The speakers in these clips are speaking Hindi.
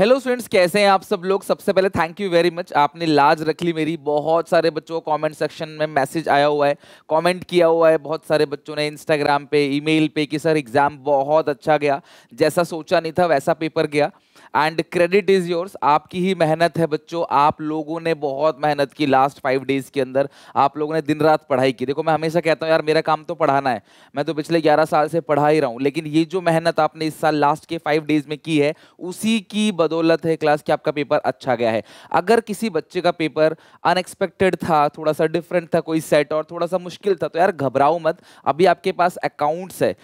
हेलो स्टूडेंट्स कैसे हैं आप सब लोग सबसे पहले थैंक यू वेरी मच आपने लाज रख ली मेरी बहुत सारे बच्चों कॉमेंट सेक्शन में मैसेज आया हुआ है कमेंट किया हुआ है बहुत सारे बच्चों ने इंस्टाग्राम पे ईमेल पे कि सर एग्ज़ाम बहुत अच्छा गया जैसा सोचा नहीं था वैसा पेपर गया एंड क्रेडिट इज़ योर्स आपकी ही मेहनत है बच्चों आप लोगों ने बहुत मेहनत की लास्ट फाइव डेज़ के अंदर आप लोगों ने दिन रात पढ़ाई की देखो मैं हमेशा कहता हूँ यार मेरा काम तो पढ़ाना है मैं तो पिछले ग्यारह साल से पढ़ा ही रहा हूँ लेकिन ये जो मेहनत आपने इस साल लास्ट के फाइव डेज़ में की है उसी की बदौलत है क्लास कि आपका पेपर अच्छा गया है अगर किसी बच्चे का पेपर अनएक्सपेक्टेड था थोड़ा सा डिफरेंट था कोई सेट और थोड़ा सा मुश्किल था तो यार घबराओ मत अभी आपके पास अकाउंट्स है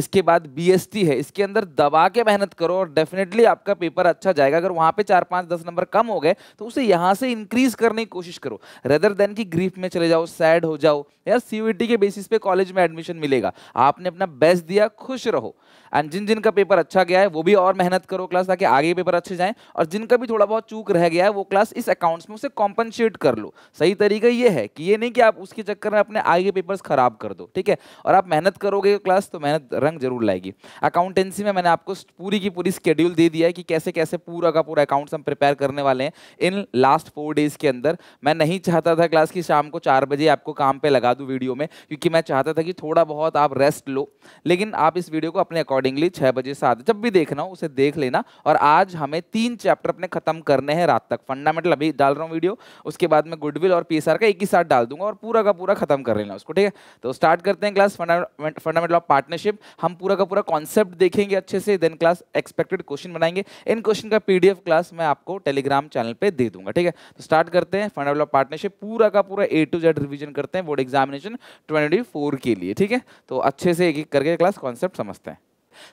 इसके बाद बी है इसके अंदर दबा के मेहनत करो और डेफिनेटली आपका पेपर अच्छा जाएगा अगर वहाँ पे चार पाँच दस नंबर कम हो गए तो उसे यहाँ से इंक्रीज करने की कोशिश करो रेदर देन कि ग्रीफ में चले जाओ सैड हो जाओ यार सी के बेसिस पे कॉलेज में एडमिशन मिलेगा आपने अपना बेस्ट दिया खुश रहो एंड जिन जिनका पेपर अच्छा गया है वो भी और मेहनत करो क्लास ताकि आगे पेपर अच्छे जाएँ और जिनका भी थोड़ा बहुत चूक रह गया है वो क्लास इस अकाउंट्स में उसे कॉम्पनसेट कर लो सही तरीका ये है कि ये नहीं कि आप उसके चक्कर में अपने आगे पेपर्स खराब कर दो ठीक है और आप मेहनत करोगे क्लास तो मेहनत रंग जरूर लाएगी अकाउंटेंसी में मैंने आपको पूरी की पूरी स्केड्यूल दे दिया है कि कैसे कैसे पूरा का पूरा अकाउंट्स हम प्रिपेयर करने वाले हैं इन लास्ट फोर डेज के अंदर मैं नहीं चाहता था क्लास की शाम को चार बजे आपको काम पर लगा दूँ वीडियो में क्योंकि मैं चाहता था कि थोड़ा बहुत आप रेस्ट लो लेकिन आप इस वीडियो को अपने अकॉर्डिंगली छः बजे से जब भी देखना हो उसे देख लेना और आज हमें तीन चैप्टर अपने खत्म करने हैं रात तक फंडामेंटल अभी डाल रहा हूँ वीडियो उसके बाद में गुडविल और पीएसआर का एक ही साथ डाल दूंगा और पूरा का पूरा खत्म कर लेना उसको ठीक है तो स्टार्ट करते हैं क्लास फंडामेंटल ऑफ पार्टनरशिप हम पूरा का पूरा कॉन्सेप्ट देखेंगे अच्छे से देन क्लास एक्सपेक्टेड क्वेश्चन बनाएंगे इन क्वेश्चन का पीडीएफ क्लास मैं आपको टेलीग्राम चैनल पे दे दूंगा ठीक है तो स्टार्ट करते हैं फंड डेवलप पार्टनरशिप पूरा का पूरा ए टू जेड रिविजन करते हैं बोर्ड एग्जामिनेशन ट्वेंटी के लिए ठीक है तो अच्छे से एक एक करके क्लास कॉन्सेप्ट समझते हैं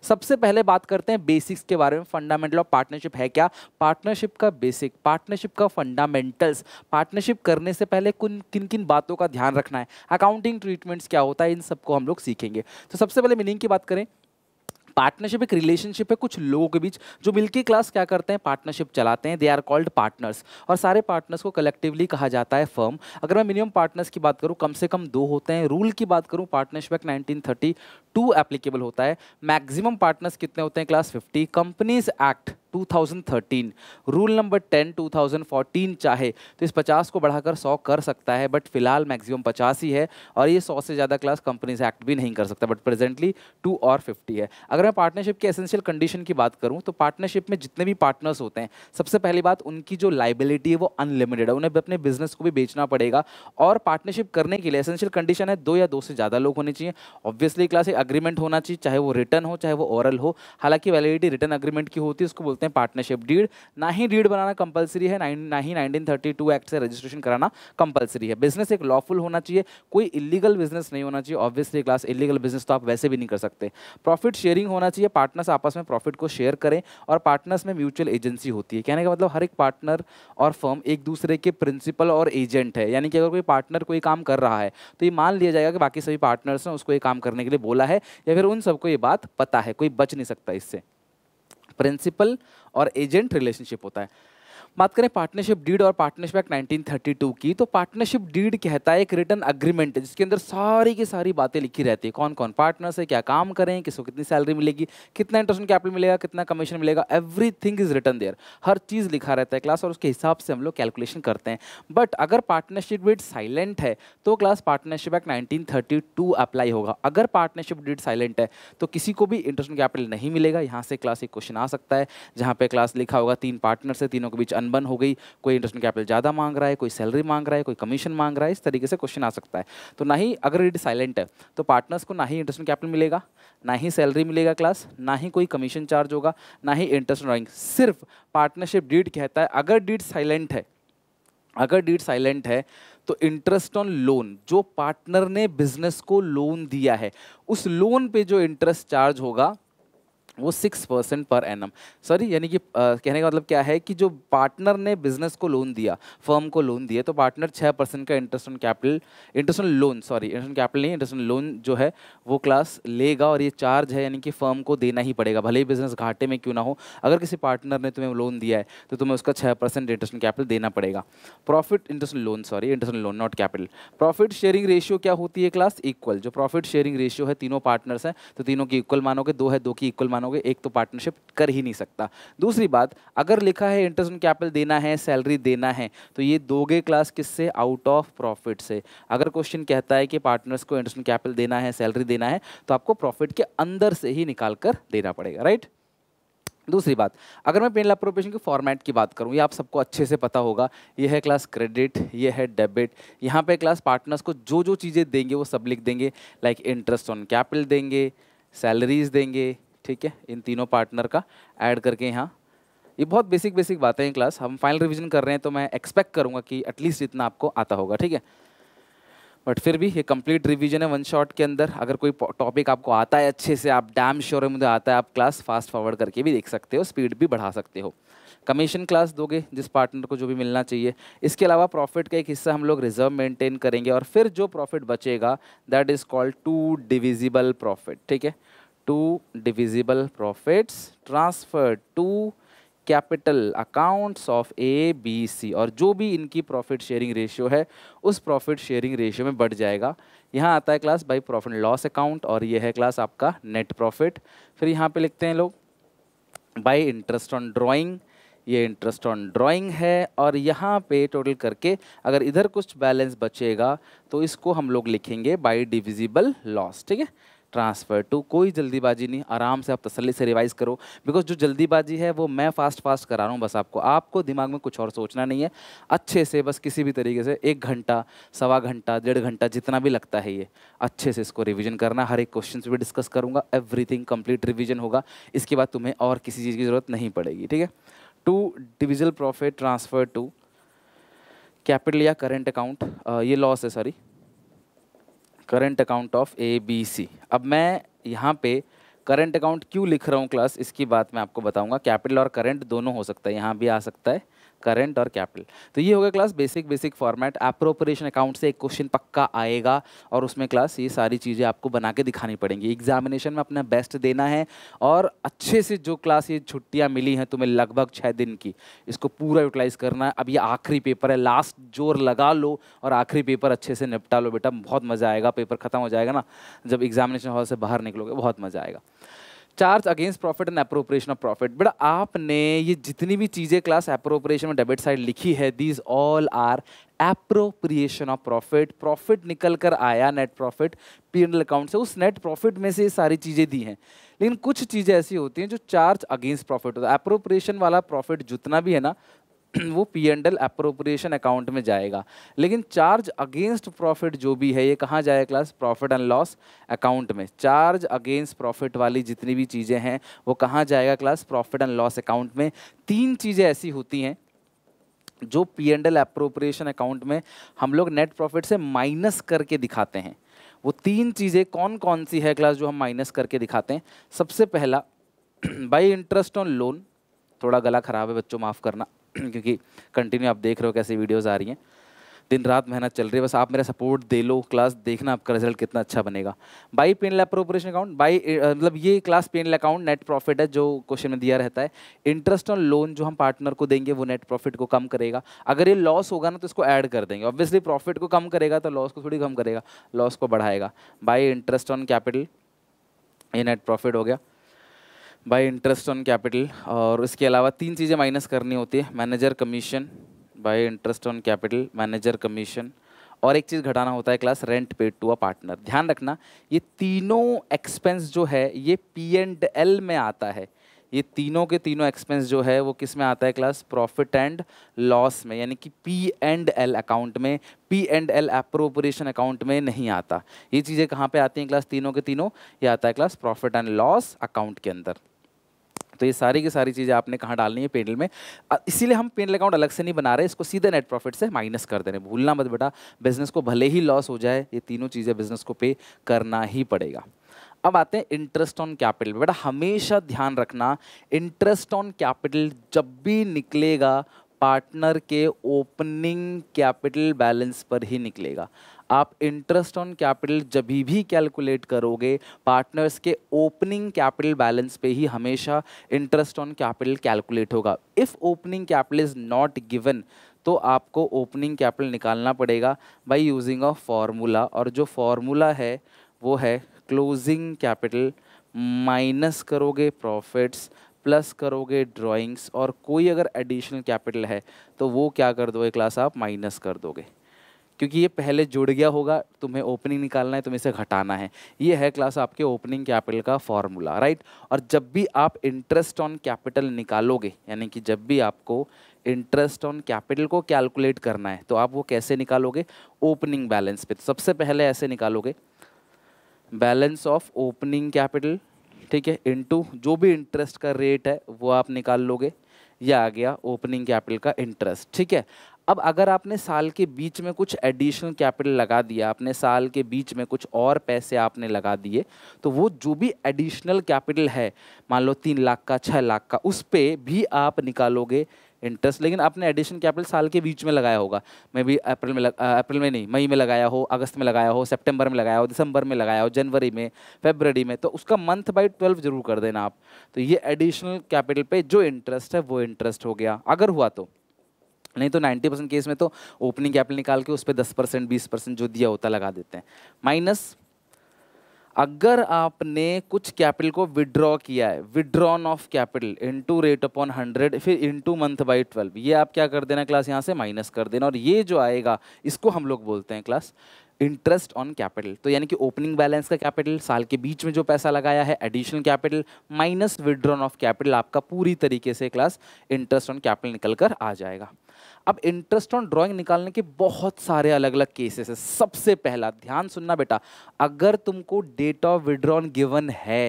सबसे पहले बात करते हैं बेसिक्स के बारे में फंडामेंटल ऑफ पार्टनरशिप है क्या पार्टनरशिप का बेसिक पार्टनरशिप का फंडामेंटल्स पार्टनरशिप करने से पहले किन किन किन बातों का ध्यान रखना है अकाउंटिंग ट्रीटमेंट्स क्या होता है इन सबको हम लोग सीखेंगे तो सबसे पहले मीनिंग की बात करें पार्टनरशिप एक रिलेशनशिप है कुछ लोगों के बीच जो मिल्की क्लास क्या करते हैं पार्टनरशिप चलाते हैं दे आर कॉल्ड पार्टनर्स और सारे पार्टनर्स को कलेक्टिवली कहा जाता है फर्म अगर मैं मिनिमम पार्टनर्स की बात करूँ कम से कम दो होते हैं रूल की बात करूँ partnership act nineteen thirty two applicable होता है मैक्सिमम पार्टनर्स कितने होते हैं class fifty companies act 2013 rule number 10 2014 चाहे तो इस 50 को बढ़ाकर 100 कर सकता है बट फिलहाल मैक्सिमम 50 ही है और ये 100 से ज़्यादा क्लास कंपनीज एक्ट भी नहीं कर सकता बट प्रेजेंटली टू और फिफ्टी है अगर मैं पार्टनरशिप की एसेंशियल कंडीशन की बात करूँ तो पार्टनरशिप में जितने भी पार्टनर्स होते हैं सबसे पहली बात उनकी जो लाइबिलिटी है वो अनलिमिटेड है उन्हें अपने बिजनेस को भी बेचना पड़ेगा और पार्टनरशिप करने के लिए एसेंशियल कंडीशन है दो या दो से ज़्यादा लोग होने चाहिए ऑब्वियसली क्लास एग्रीमेंट होना चाहिए चाहे वो रिटर्न हो चाहे वो ओरल हो हालांकि वैलिडिटी रिटर्न अग्रीमेंट की होती है उसको बोलते हैं हैं पार्टनरशिप डीड ना ही डीड बनाना कंपलसरी है ना ही नाइनटीन थर्टी टू एक्ट से रजिस्ट्रेशन कराना कंपलसरी है बिजनेस एक लॉफुल होना चाहिए कोई इलीगल बिजनेस नहीं होना चाहिए ऑब्वियसली क्लास इलीगल बिजनेस तो आप वैसे भी नहीं कर सकते प्रॉफिट शेयरिंग होना चाहिए पार्टनर्स आपस में प्रॉफिट को शेयर करें और पार्टनर्स में म्यूचुअल एजेंसी होती है कहने का मतलब हर एक पार्टनर और फर्म एक दूसरे के प्रिंसिपल और एजेंट है यानी कि अगर कोई पार्टनर कोई काम कर रहा है तो ये मान लिया जाएगा कि बाकी सभी पार्टनर्स ने उसको ये काम करने के लिए बोला है या फिर उन सबको ये बात पता है कोई बच नहीं सकता इससे प्रिंसिपल और एजेंट रिलेशनशिप होता है बात करें पार्टनरशिप डीड और पार्टनरशिप एक्ट 1932 की तो पार्टनरशिप डीड कहता है एक रिटर्न अग्रीमेंट जिसके अंदर सारी की सारी बातें लिखी रहती है कौन कौन पार्टनर्स है क्या काम करें किसको कितनी सैलरी मिलेगी कितना इंटरेस्ट कैपिटल मिलेगा कितना कमीशन मिलेगा everything is written there हर चीज़ लिखा रहता है क्लास और उसके हिसाब से हम लोग कैलकुलेशन करते हैं बट अगर पार्टनरशिप डीड साइलेंट है तो class partnership act nineteen thirty two apply होगा अगर पार्टनरशिप डीड साइलेंट है तो किसी को भी इंटरेस्ट कैपिटल नहीं मिलेगा यहाँ से क्लास एक क्वेश्चन आ सकता है जहाँ पे क्लास लिखा होगा तीन पार्टनर से तीनों के बीच अनबन हो गई कोई इंटरेस्ट कैपिटल ज़्यादा मांग रहा है कोई सैलरी मांग रहा है कोई कमीशन मांग रहा है इस तरीके से क्वेश्चन आ सकता है तो ना ही अगर रेट साइलेंट है तो पार्टनर्स को ना ही इंटरेस्ट कैपिटल मिलेगा ना ही सैलरी मिलेगा क्लास ना ही कोई कमीशन चार्ज होगा ना ही इंटरेस्ट ड्राइंग सिर्फ पार्टनरशिप डीड कहता है अगर डीड साइलेंट है अगर डीड साइलेंट है तो इंटरेस्ट ऑन लोन जो पार्टनर ने बिजनेस को लोन दिया है उस लोन पे जो इंटरेस्ट चार्ज होगा वो six percent per annum sorry यानी कि कहने का मतलब क्या है कि जो पार्टनर ने बिजनेस को लोन दिया फर्म को लोन दिया तो पार्टनर छः परसेंट का interest on capital interest on loan sorry interest on capital नहीं इंटरेस्ट ऑन लोन जो है वो क्लास लेगा और ये चार्ज है यानी कि फर्म को देना ही पड़ेगा भले ही बिजनेस घाटे में क्यों ना हो अगर किसी पार्टनर ने तुम्हें लोन दिया है तो तुम्हें उसका छः परसेंट इंटरेस्ट ऑन कैपिटल देना पड़ेगा profit interest on loan sorry interest on loan not capital profit sharing ratio क्या होती है क्लास इक्वल जो प्रॉफिट शेयरिंग रेशियो है तीनों पार्टनर्स हैं तो तीनों की इक्वल मानोगे दो है दो की इक्वल मानोगे मानोगे एक तो पार्टनरशिप कर ही नहीं सकता दूसरी बात अगर लिखा है इंटरेस्ट ऑन कैपिटल देना है सैलरी देना है तो ये दोगे क्लास किससे आउट ऑफ प्रॉफिट से अगर क्वेश्चन कहता है कि पार्टनर्स को इंटरेस्ट ऑन कैपिटल देना है सैलरी देना है तो आपको प्रॉफिट के अंदर से ही निकाल कर देना पड़ेगा राइट दूसरी बात अगर मैं पेनल अप्रोप्रिएशन के फॉर्मेट की बात करूं ये आप सबको अच्छे से पता होगा ये है क्लास क्रेडिट ये है डेबिट यहाँ पे क्लास पार्टनर्स को जो जो चीज़ें देंगे वो सब लिख देंगे लाइक इंटरेस्ट ऑन कैपिटल देंगे सैलरीज देंगे ठीक है इन तीनों पार्टनर का ऐड करके यहाँ ये बहुत बेसिक बेसिक बातें हैं क्लास हम फाइनल रिवीजन कर रहे हैं तो मैं एक्सपेक्ट करूँगा कि एटलीस्ट इतना आपको आता होगा ठीक है बट फिर भी ये कंप्लीट रिवीजन है वन शॉट के अंदर अगर कोई टॉपिक आपको आता है अच्छे से आप डैम श्योर है मुझे आता है आप क्लास फास्ट फॉरवर्ड करके भी देख सकते हो स्पीड भी बढ़ा सकते हो कमीशन क्लास दोगे जिस पार्टनर को जो भी मिलना चाहिए इसके अलावा प्रॉफिट का एक हिस्सा हम लोग रिजर्व मेंटेन करेंगे और फिर जो प्रॉफिट बचेगा that is called to divisible profit ठीक है to divisible profits transfer to capital accounts of A B C और जो भी इनकी प्रॉफिट शेयरिंग रेशियो है उस प्रॉफिट शेयरिंग रेशियो में बढ़ जाएगा यहाँ आता है class by profit loss account और ये है क्लास आपका नेट प्रॉफिट फिर यहाँ पे लिखते हैं लोग बाई इंटरेस्ट ऑन ड्राइंग ये इंटरेस्ट ऑन ड्राइंग है और यहाँ पे टोटल करके अगर इधर कुछ बैलेंस बचेगा तो इसको हम लोग लिखेंगे बाई डिविजिबल लॉस ठीक है ट्रांसफ़र टू कोई जल्दीबाजी नहीं आराम से आप तसल्ली से रिवाइज़ करो बिकॉज जो जल्दीबाजी है वो मैं फास्ट फास्ट करा रहा हूँ बस आपको आपको दिमाग में कुछ और सोचना नहीं है अच्छे से बस किसी भी तरीके से एक घंटा सवा घंटा डेढ़ घंटा जितना भी लगता है ये अच्छे से इसको रिविजन करना हर एक क्वेश्चन भी डिस्कस करूँगा थिंग कंप्लीट रिविजन होगा इसके बाद तुम्हें और किसी चीज़ की ज़रूरत नहीं पड़ेगी ठीक है to divisible profit transfer to capital या करेंट अकाउंट ये लॉस है sorry current account of A B C अब मैं यहाँ पे करंट अकाउंट क्यों लिख रहा हूँ क्लास इसकी बात मैं आपको बताऊँगा कैपिटल और करंट दोनों हो सकता है यहाँ भी आ सकता है करेंट और कैपिटल तो ये होगा class basic basic format appropriation account से एक क्वेश्चन पक्का आएगा और उसमें क्लास ये सारी चीज़ें आपको बना के दिखानी पड़ेंगी एग्जामिनेशन में अपना बेस्ट देना है और अच्छे से जो क्लास ये छुट्टियाँ मिली हैं तुम्हें लगभग छः दिन की इसको पूरा यूटिलाइज करना है अब ये आखिरी पेपर है लास्ट जोर लगा लो और आखिरी पेपर अच्छे से निपटा लो बेटा बहुत मज़ा आएगा पेपर ख़त्म हो जाएगा ना जब एग्जामिनेशन हॉल से बाहर निकलोगे बहुत मज़ा आएगा charge against profit and appropriation of profit but आपने ये जितनी भी चीज़ें क्लास अप्रोप्रिएशन में डेबिट साइड लिखी है these all are appropriation of profit profit निकल कर आया net profit P and account से उस नेट प्रॉफिट में से ये सारी चीज़ें दी हैं लेकिन कुछ चीज़ें ऐसी होती हैं जो चार्ज अगेंस्ट प्रॉफिट होता है अप्रोप्रिएशन वाला प्रॉफिट जितना भी है ना वो P and L appropriation account में जाएगा लेकिन चार्ज अगेंस्ट प्रॉफिट जो भी है ये कहाँ जाएगा class profit and loss account में चार्ज अगेंस्ट प्रॉफिट वाली जितनी भी चीज़ें हैं वो कहाँ जाएगा class profit and loss account में तीन चीज़ें ऐसी होती हैं जो P and L appropriation account में हम लोग नेट प्रॉफिट से माइनस करके दिखाते हैं वो तीन चीज़ें कौन कौन सी है क्लास जो हम माइनस करके दिखाते हैं सबसे पहला बाई इंटरेस्ट ऑन लोन थोड़ा गला ख़राब है बच्चों माफ़ करना क्योंकि कंटिन्यू आप देख रहे हो कैसे वीडियोज़ आ रही हैं दिन रात मेहनत चल रही है बस आप मेरा सपोर्ट दे लो क्लास देखना आपका रिजल्ट कितना अच्छा बनेगा by P and L appropriation account by मतलब ये class P and account net profit है जो क्वेश्चन में दिया रहता है इंटरेस्ट ऑन लोन जो हम पार्टनर को देंगे वो नेट प्रॉफिट को कम करेगा अगर ये लॉस होगा ना तो इसको ऐड कर देंगे ऑब्वियसली प्रॉफिट को कम करेगा तो लॉस को थोड़ी कम करेगा लॉस को बढ़ाएगा बाई इंटरेस्ट ऑन कैपिटल ये नेट प्रॉफिट हो गया बाय इंटरेस्ट ऑन कैपिटल और इसके अलावा तीन चीज़ें माइनस करनी होती है manager commission by interest on capital manager commission और एक चीज़ घटाना होता है class rent paid to a partner ध्यान रखना ये तीनों एक्सपेंस जो है ये पी एंड एल में आता है ये तीनों के तीनों एक्सपेंस जो है वो किस में आता है क्लास प्रॉफिट एंड लॉस में यानी कि पी एंड एल अकाउंट में P and L appropriation account में नहीं आता ये चीज़ें कहाँ पे आती हैं क्लास तीनों के तीनों ये आता है class profit and loss account के अंदर तो ये सारी की सारी चीज़ें आपने कहाँ डालनी है पेनल में इसीलिए हम पेनल अकाउंट अलग से नहीं बना रहे इसको सीधे नेट प्रॉफिट से माइनस कर दे रहे भूलना मत बेटा बिजनेस को भले ही लॉस हो जाए ये तीनों चीज़ें बिजनेस को पे करना ही पड़ेगा अब आते हैं इंटरेस्ट ऑन कैपिटल बेटा हमेशा ध्यान रखना इंटरेस्ट ऑन कैपिटल जब भी निकलेगा पार्टनर के ओपनिंग कैपिटल बैलेंस पर ही निकलेगा आप इंटरेस्ट ऑन कैपिटल जब भी कैलकुलेट करोगे पार्टनर्स के ओपनिंग कैपिटल बैलेंस पे ही हमेशा इंटरेस्ट ऑन कैपिटल कैलकुलेट होगा if opening capital is not given तो आपको ओपनिंग कैपिटल निकालना पड़ेगा बाय यूजिंग अ फार्मूला और जो फार्मूला है वो है क्लोजिंग कैपिटल माइनस करोगे प्रॉफिट्स प्लस करोगे ड्राइंग्स और कोई अगर एडिशनल कैपिटल है तो वो क्या कर दोगे क्लास आप माइनस कर दोगे क्योंकि ये पहले जुड़ गया होगा तुम्हें ओपनिंग निकालना है तुम्हें इसे घटाना है ये है क्लास आपके ओपनिंग कैपिटल का फॉर्मूला राइट और जब भी आप इंटरेस्ट ऑन कैपिटल निकालोगे यानी कि जब भी आपको इंटरेस्ट ऑन कैपिटल को कैलकुलेट करना है तो आप वो कैसे निकालोगे ओपनिंग बैलेंस पे तो सबसे पहले ऐसे निकालोगे बैलेंस ऑफ ओपनिंग कैपिटल ठीक है इनटू जो भी इंटरेस्ट का रेट है वो आप निकाल लोगे ये आ गया ओपनिंग कैपिटल का इंटरेस्ट ठीक है अब अगर आपने साल के बीच में कुछ एडिशनल कैपिटल लगा दिया आपने साल के बीच में कुछ और पैसे आपने लगा दिए तो वो जो भी एडिशनल कैपिटल है मान लो तीन लाख का छः लाख का उस पर भी आप निकालोगे इंटरेस्ट लेकिन आपने एडिशनल कैपिटल साल के बीच में लगाया होगा मे भी अप्रैल में अप्रैल में नहीं मई में लगाया हो अगस्त में लगाया हो सितंबर में लगाया हो दिसंबर में लगाया हो जनवरी में फेबररी में तो उसका मंथ बाई ट्वेल्व जरूर कर देना आप तो ये एडिशनल कैपिटल पे जो इंटरेस्ट है वो इंटरेस्ट हो गया अगर हुआ तो नहीं तो 90 परसेंट केस में तो ओपनिंग कैपिटल निकाल के उस पर दस परसेंट बीस परसेंट जो दिया होता लगा देते हैं माइनस अगर आपने कुछ कैपिटल को विड्रॉ किया है withdrawn of capital into rate upon hundred फिर इनटू मंथ बाई ट्वेल्व ये आप क्या कर देना क्लास यहाँ से माइनस कर देना और ये जो आएगा इसको हम लोग बोलते हैं क्लास इंटरेस्ट ऑन कैपिटल तो यानी कि ओपनिंग बैलेंस का कैपिटल साल के बीच में जो पैसा लगाया है additional capital minus withdrawn of capital आपका पूरी तरीके से क्लास इंटरेस्ट ऑन कैपिटल निकल कर आ जाएगा अब इंटरेस्ट ऑन ड्राइंग निकालने के बहुत सारे अलग अलग केसेस हैं सबसे पहला ध्यान सुनना बेटा अगर तुमको डेट ऑफ विड्रॉन गिवन है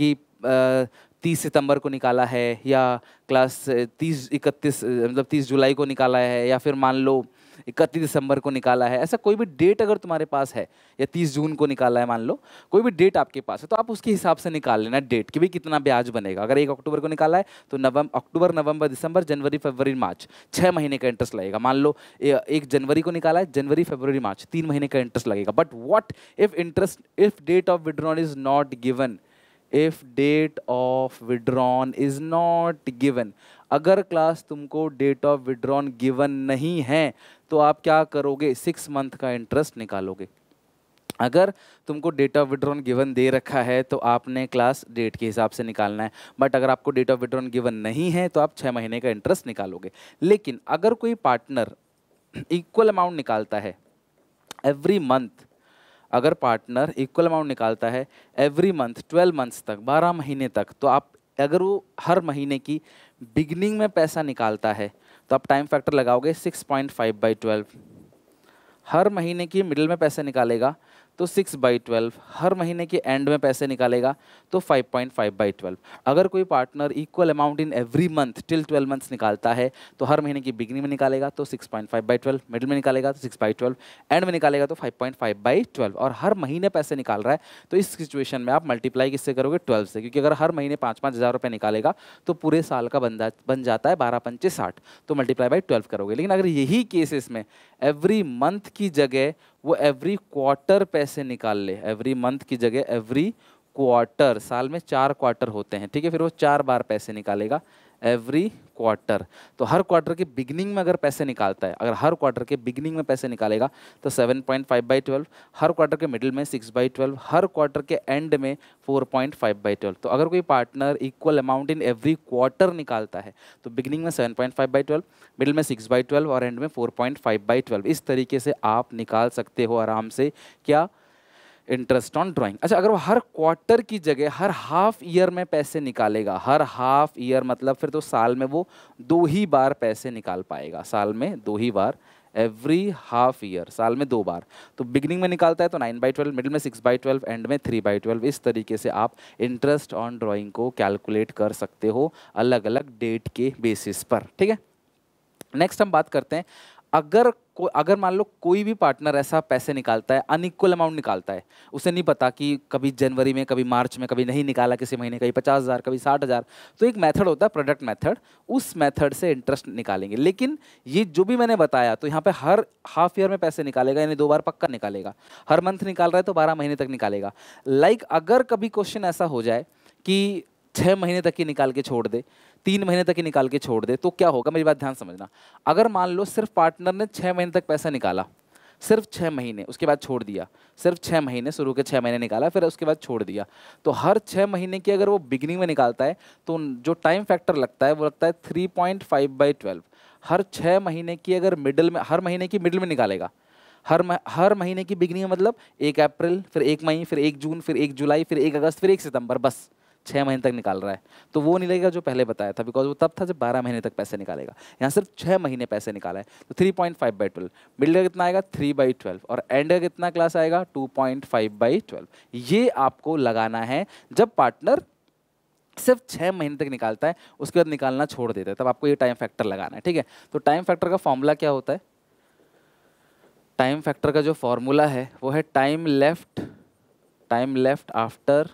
कि आ, तीस सितंबर को निकाला है या क्लास तीस इकतीस मतलब तीस जुलाई को निकाला है या फिर मान लो इकतीस दिसंबर को निकाला है ऐसा कोई भी डेट अगर तुम्हारे पास है या तीस जून को निकाला है मान लो कोई भी डेट आपके पास है तो आप उसके हिसाब से निकाल लेना डेट कि भाई कितना ब्याज बनेगा अगर एक अक्टूबर को निकाला है तो नवंबर अक्टूबर नवंबर दिसंबर जनवरी फरवरी मार्च छः महीने का इंटरेस्ट लगेगा मान लो एक जनवरी को निकाला है जनवरी फरवरी मार्च तीन महीने का इंटरेस्ट लगेगा but what if interest if date of withdrawal is not given if date of withdrawn is not given अगर क्लास तुमको डेट ऑफ विड्रॉन गिवन नहीं है तो आप क्या करोगे सिक्स मंथ का इंटरेस्ट निकालोगे अगर तुमको डेट ऑफ विड्रॉन गिवन दे रखा है तो आपने क्लास डेट के हिसाब से निकालना है बट अगर आपको डेट ऑफ विड्रॉन गिवन नहीं है तो आप छः महीने का इंटरेस्ट निकालोगे लेकिन अगर कोई पार्टनर इक्वल अमाउंट निकालता है एवरी मंथ अगर पार्टनर इक्वल अमाउंट निकालता है एवरी मंथ ट्वेल्व मंथ्स तक बारह महीने तक तो आप अगर वो हर महीने की बिगनिंग में पैसा निकालता है तो आप टाइम फैक्टर लगाओगे six point five by twelve हर महीने की मिडिल में पैसे निकालेगा तो सिक्स बाई ट्वेल्व हर महीने के एंड में पैसे निकालेगा तो five point five by twelve अगर कोई partner equal amount in every month till twelve months निकालता है तो हर महीने की बिगनिंग में निकालेगा तो six point five by twelve middle में निकालेगा तो सिक्स बाई ट्वेल्व एंड में निकालेगा तो five point five by twelve और हर महीने पैसे निकाल रहा है तो इस सिचुएशन में आप मल्टीप्लाई किससे करोगे ट्वेल्व से क्योंकि अगर हर महीने पाँच पाँच हज़ार रुपये निकालेगा तो पूरे साल का बंदा बन जाता है बारह पंचे साठ तो मल्टीप्लाई बाई ट्वेल्व करोगे लेकिन अगर यही केसेस में एवरी मंथ की जगह वो एवरी क्वार्टर पैसे निकाल ले एवरी मंथ की जगह एवरी क्वार्टर साल में चार क्वार्टर होते हैं ठीक है फिर वो चार बार पैसे निकालेगा एवरी क्वार्टर तो हर क्वार्टर के बिगनिंग में अगर पैसे निकालता है अगर हर क्वार्टर के बिगनिंग में पैसे निकालेगा तो 7.5 पॉइंट फाइव बाई ट्वेल्व हर क्वार्टर के मिडिल में 6 बाई ट्वेल्व हर क्वार्टर के एंड में 4.5 पॉइंट फाइव बाई ट्वेल्व तो अगर कोई partner equal amount in every quarter निकालता है तो बिगनिंग में 7.5 point five by twelve middle में सिक्स बाई ट्वेल्व और एंड में four point five by twelve इस तरीके से आप निकाल सकते हो आराम से क्या इंटरेस्ट ऑन ड्राइंग अच्छा अगर वो हर क्वार्टर की जगह हर हाफ ईयर में पैसे निकालेगा हर हाफ ईयर मतलब फिर तो साल में वो दो ही बार पैसे निकाल पाएगा साल में दो ही बार एवरी हाफ ईयर साल में दो बार तो बिगिनिंग में निकालता है तो नाइन बाई ट्वेल्व मिडिल में सिक्स बाई ट्वेल्व एंड में थ्री बाई ट्वेल्व इस तरीके से आप इंटरेस्ट ऑन ड्राइंग को कैलकुलेट कर सकते हो अलग अलग डेट के बेसिस पर ठीक है नेक्स्ट हम बात करते हैं अगर को अगर मान लो कोई भी पार्टनर ऐसा पैसे निकालता है अनइक्वल अमाउंट निकालता है उसे नहीं पता कि कभी जनवरी में कभी मार्च में कभी नहीं निकाला किसी महीने कभी पचास हज़ार कभी साठ हज़ार तो एक मेथड होता है प्रोडक्ट मेथड उस मेथड से इंटरेस्ट निकालेंगे लेकिन ये जो भी मैंने बताया तो यहाँ पर हर हाफ ईयर में पैसे निकालेगा यानी दो बार पक्का निकालेगा हर मंथ निकाल रहा है तो बारह महीने तक निकालेगा लाइक like, अगर कभी क्वेश्चन ऐसा हो जाए कि छः महीने तक ही निकाल के छोड़ दे तीन महीने तक ही निकाल के छोड़ दे तो क्या होगा मेरी बात ध्यान समझना अगर मान लो सिर्फ पार्टनर ने छः महीने तक पैसा निकाला सिर्फ छः महीने उसके बाद छोड़ दिया सिर्फ छः महीने शुरू के छः महीने निकाला फिर उसके बाद छोड़ दिया तो हर छः महीने की अगर वो बिगनिंग में निकालता है तो जो टाइम फैक्टर लगता है वो लगता है three point five by twelve हर छः महीने की अगर मिडिल में हर महीने की मिडिल में निकालेगा हर हर महीने की बिगनिंग मतलब एक अप्रैल फिर एक मई फिर एक जून फिर एक जुलाई फिर एक अगस्त फिर एक सितंबर बस छः महीने तक निकाल रहा है तो वो नहीं लगेगा जो पहले बताया था बिकॉज वो तब था जब बारह महीने तक पैसे निकालेगा यहाँ सिर्फ छः महीने पैसे निकाला है तो three point five by twelve middle का कितना आएगा थ्री बाई ट्वेल्व और एंड का कितना क्लास आएगा two point five by twelve ये आपको लगाना है जब पार्टनर सिर्फ छः महीने तक निकालता है उसके बाद निकालना छोड़ देता है तब आपको ये टाइम फैक्टर लगाना है ठीक है तो टाइम फैक्टर का फॉर्मूला क्या होता है टाइम फैक्टर का जो फॉर्मूला है वो है time left time left after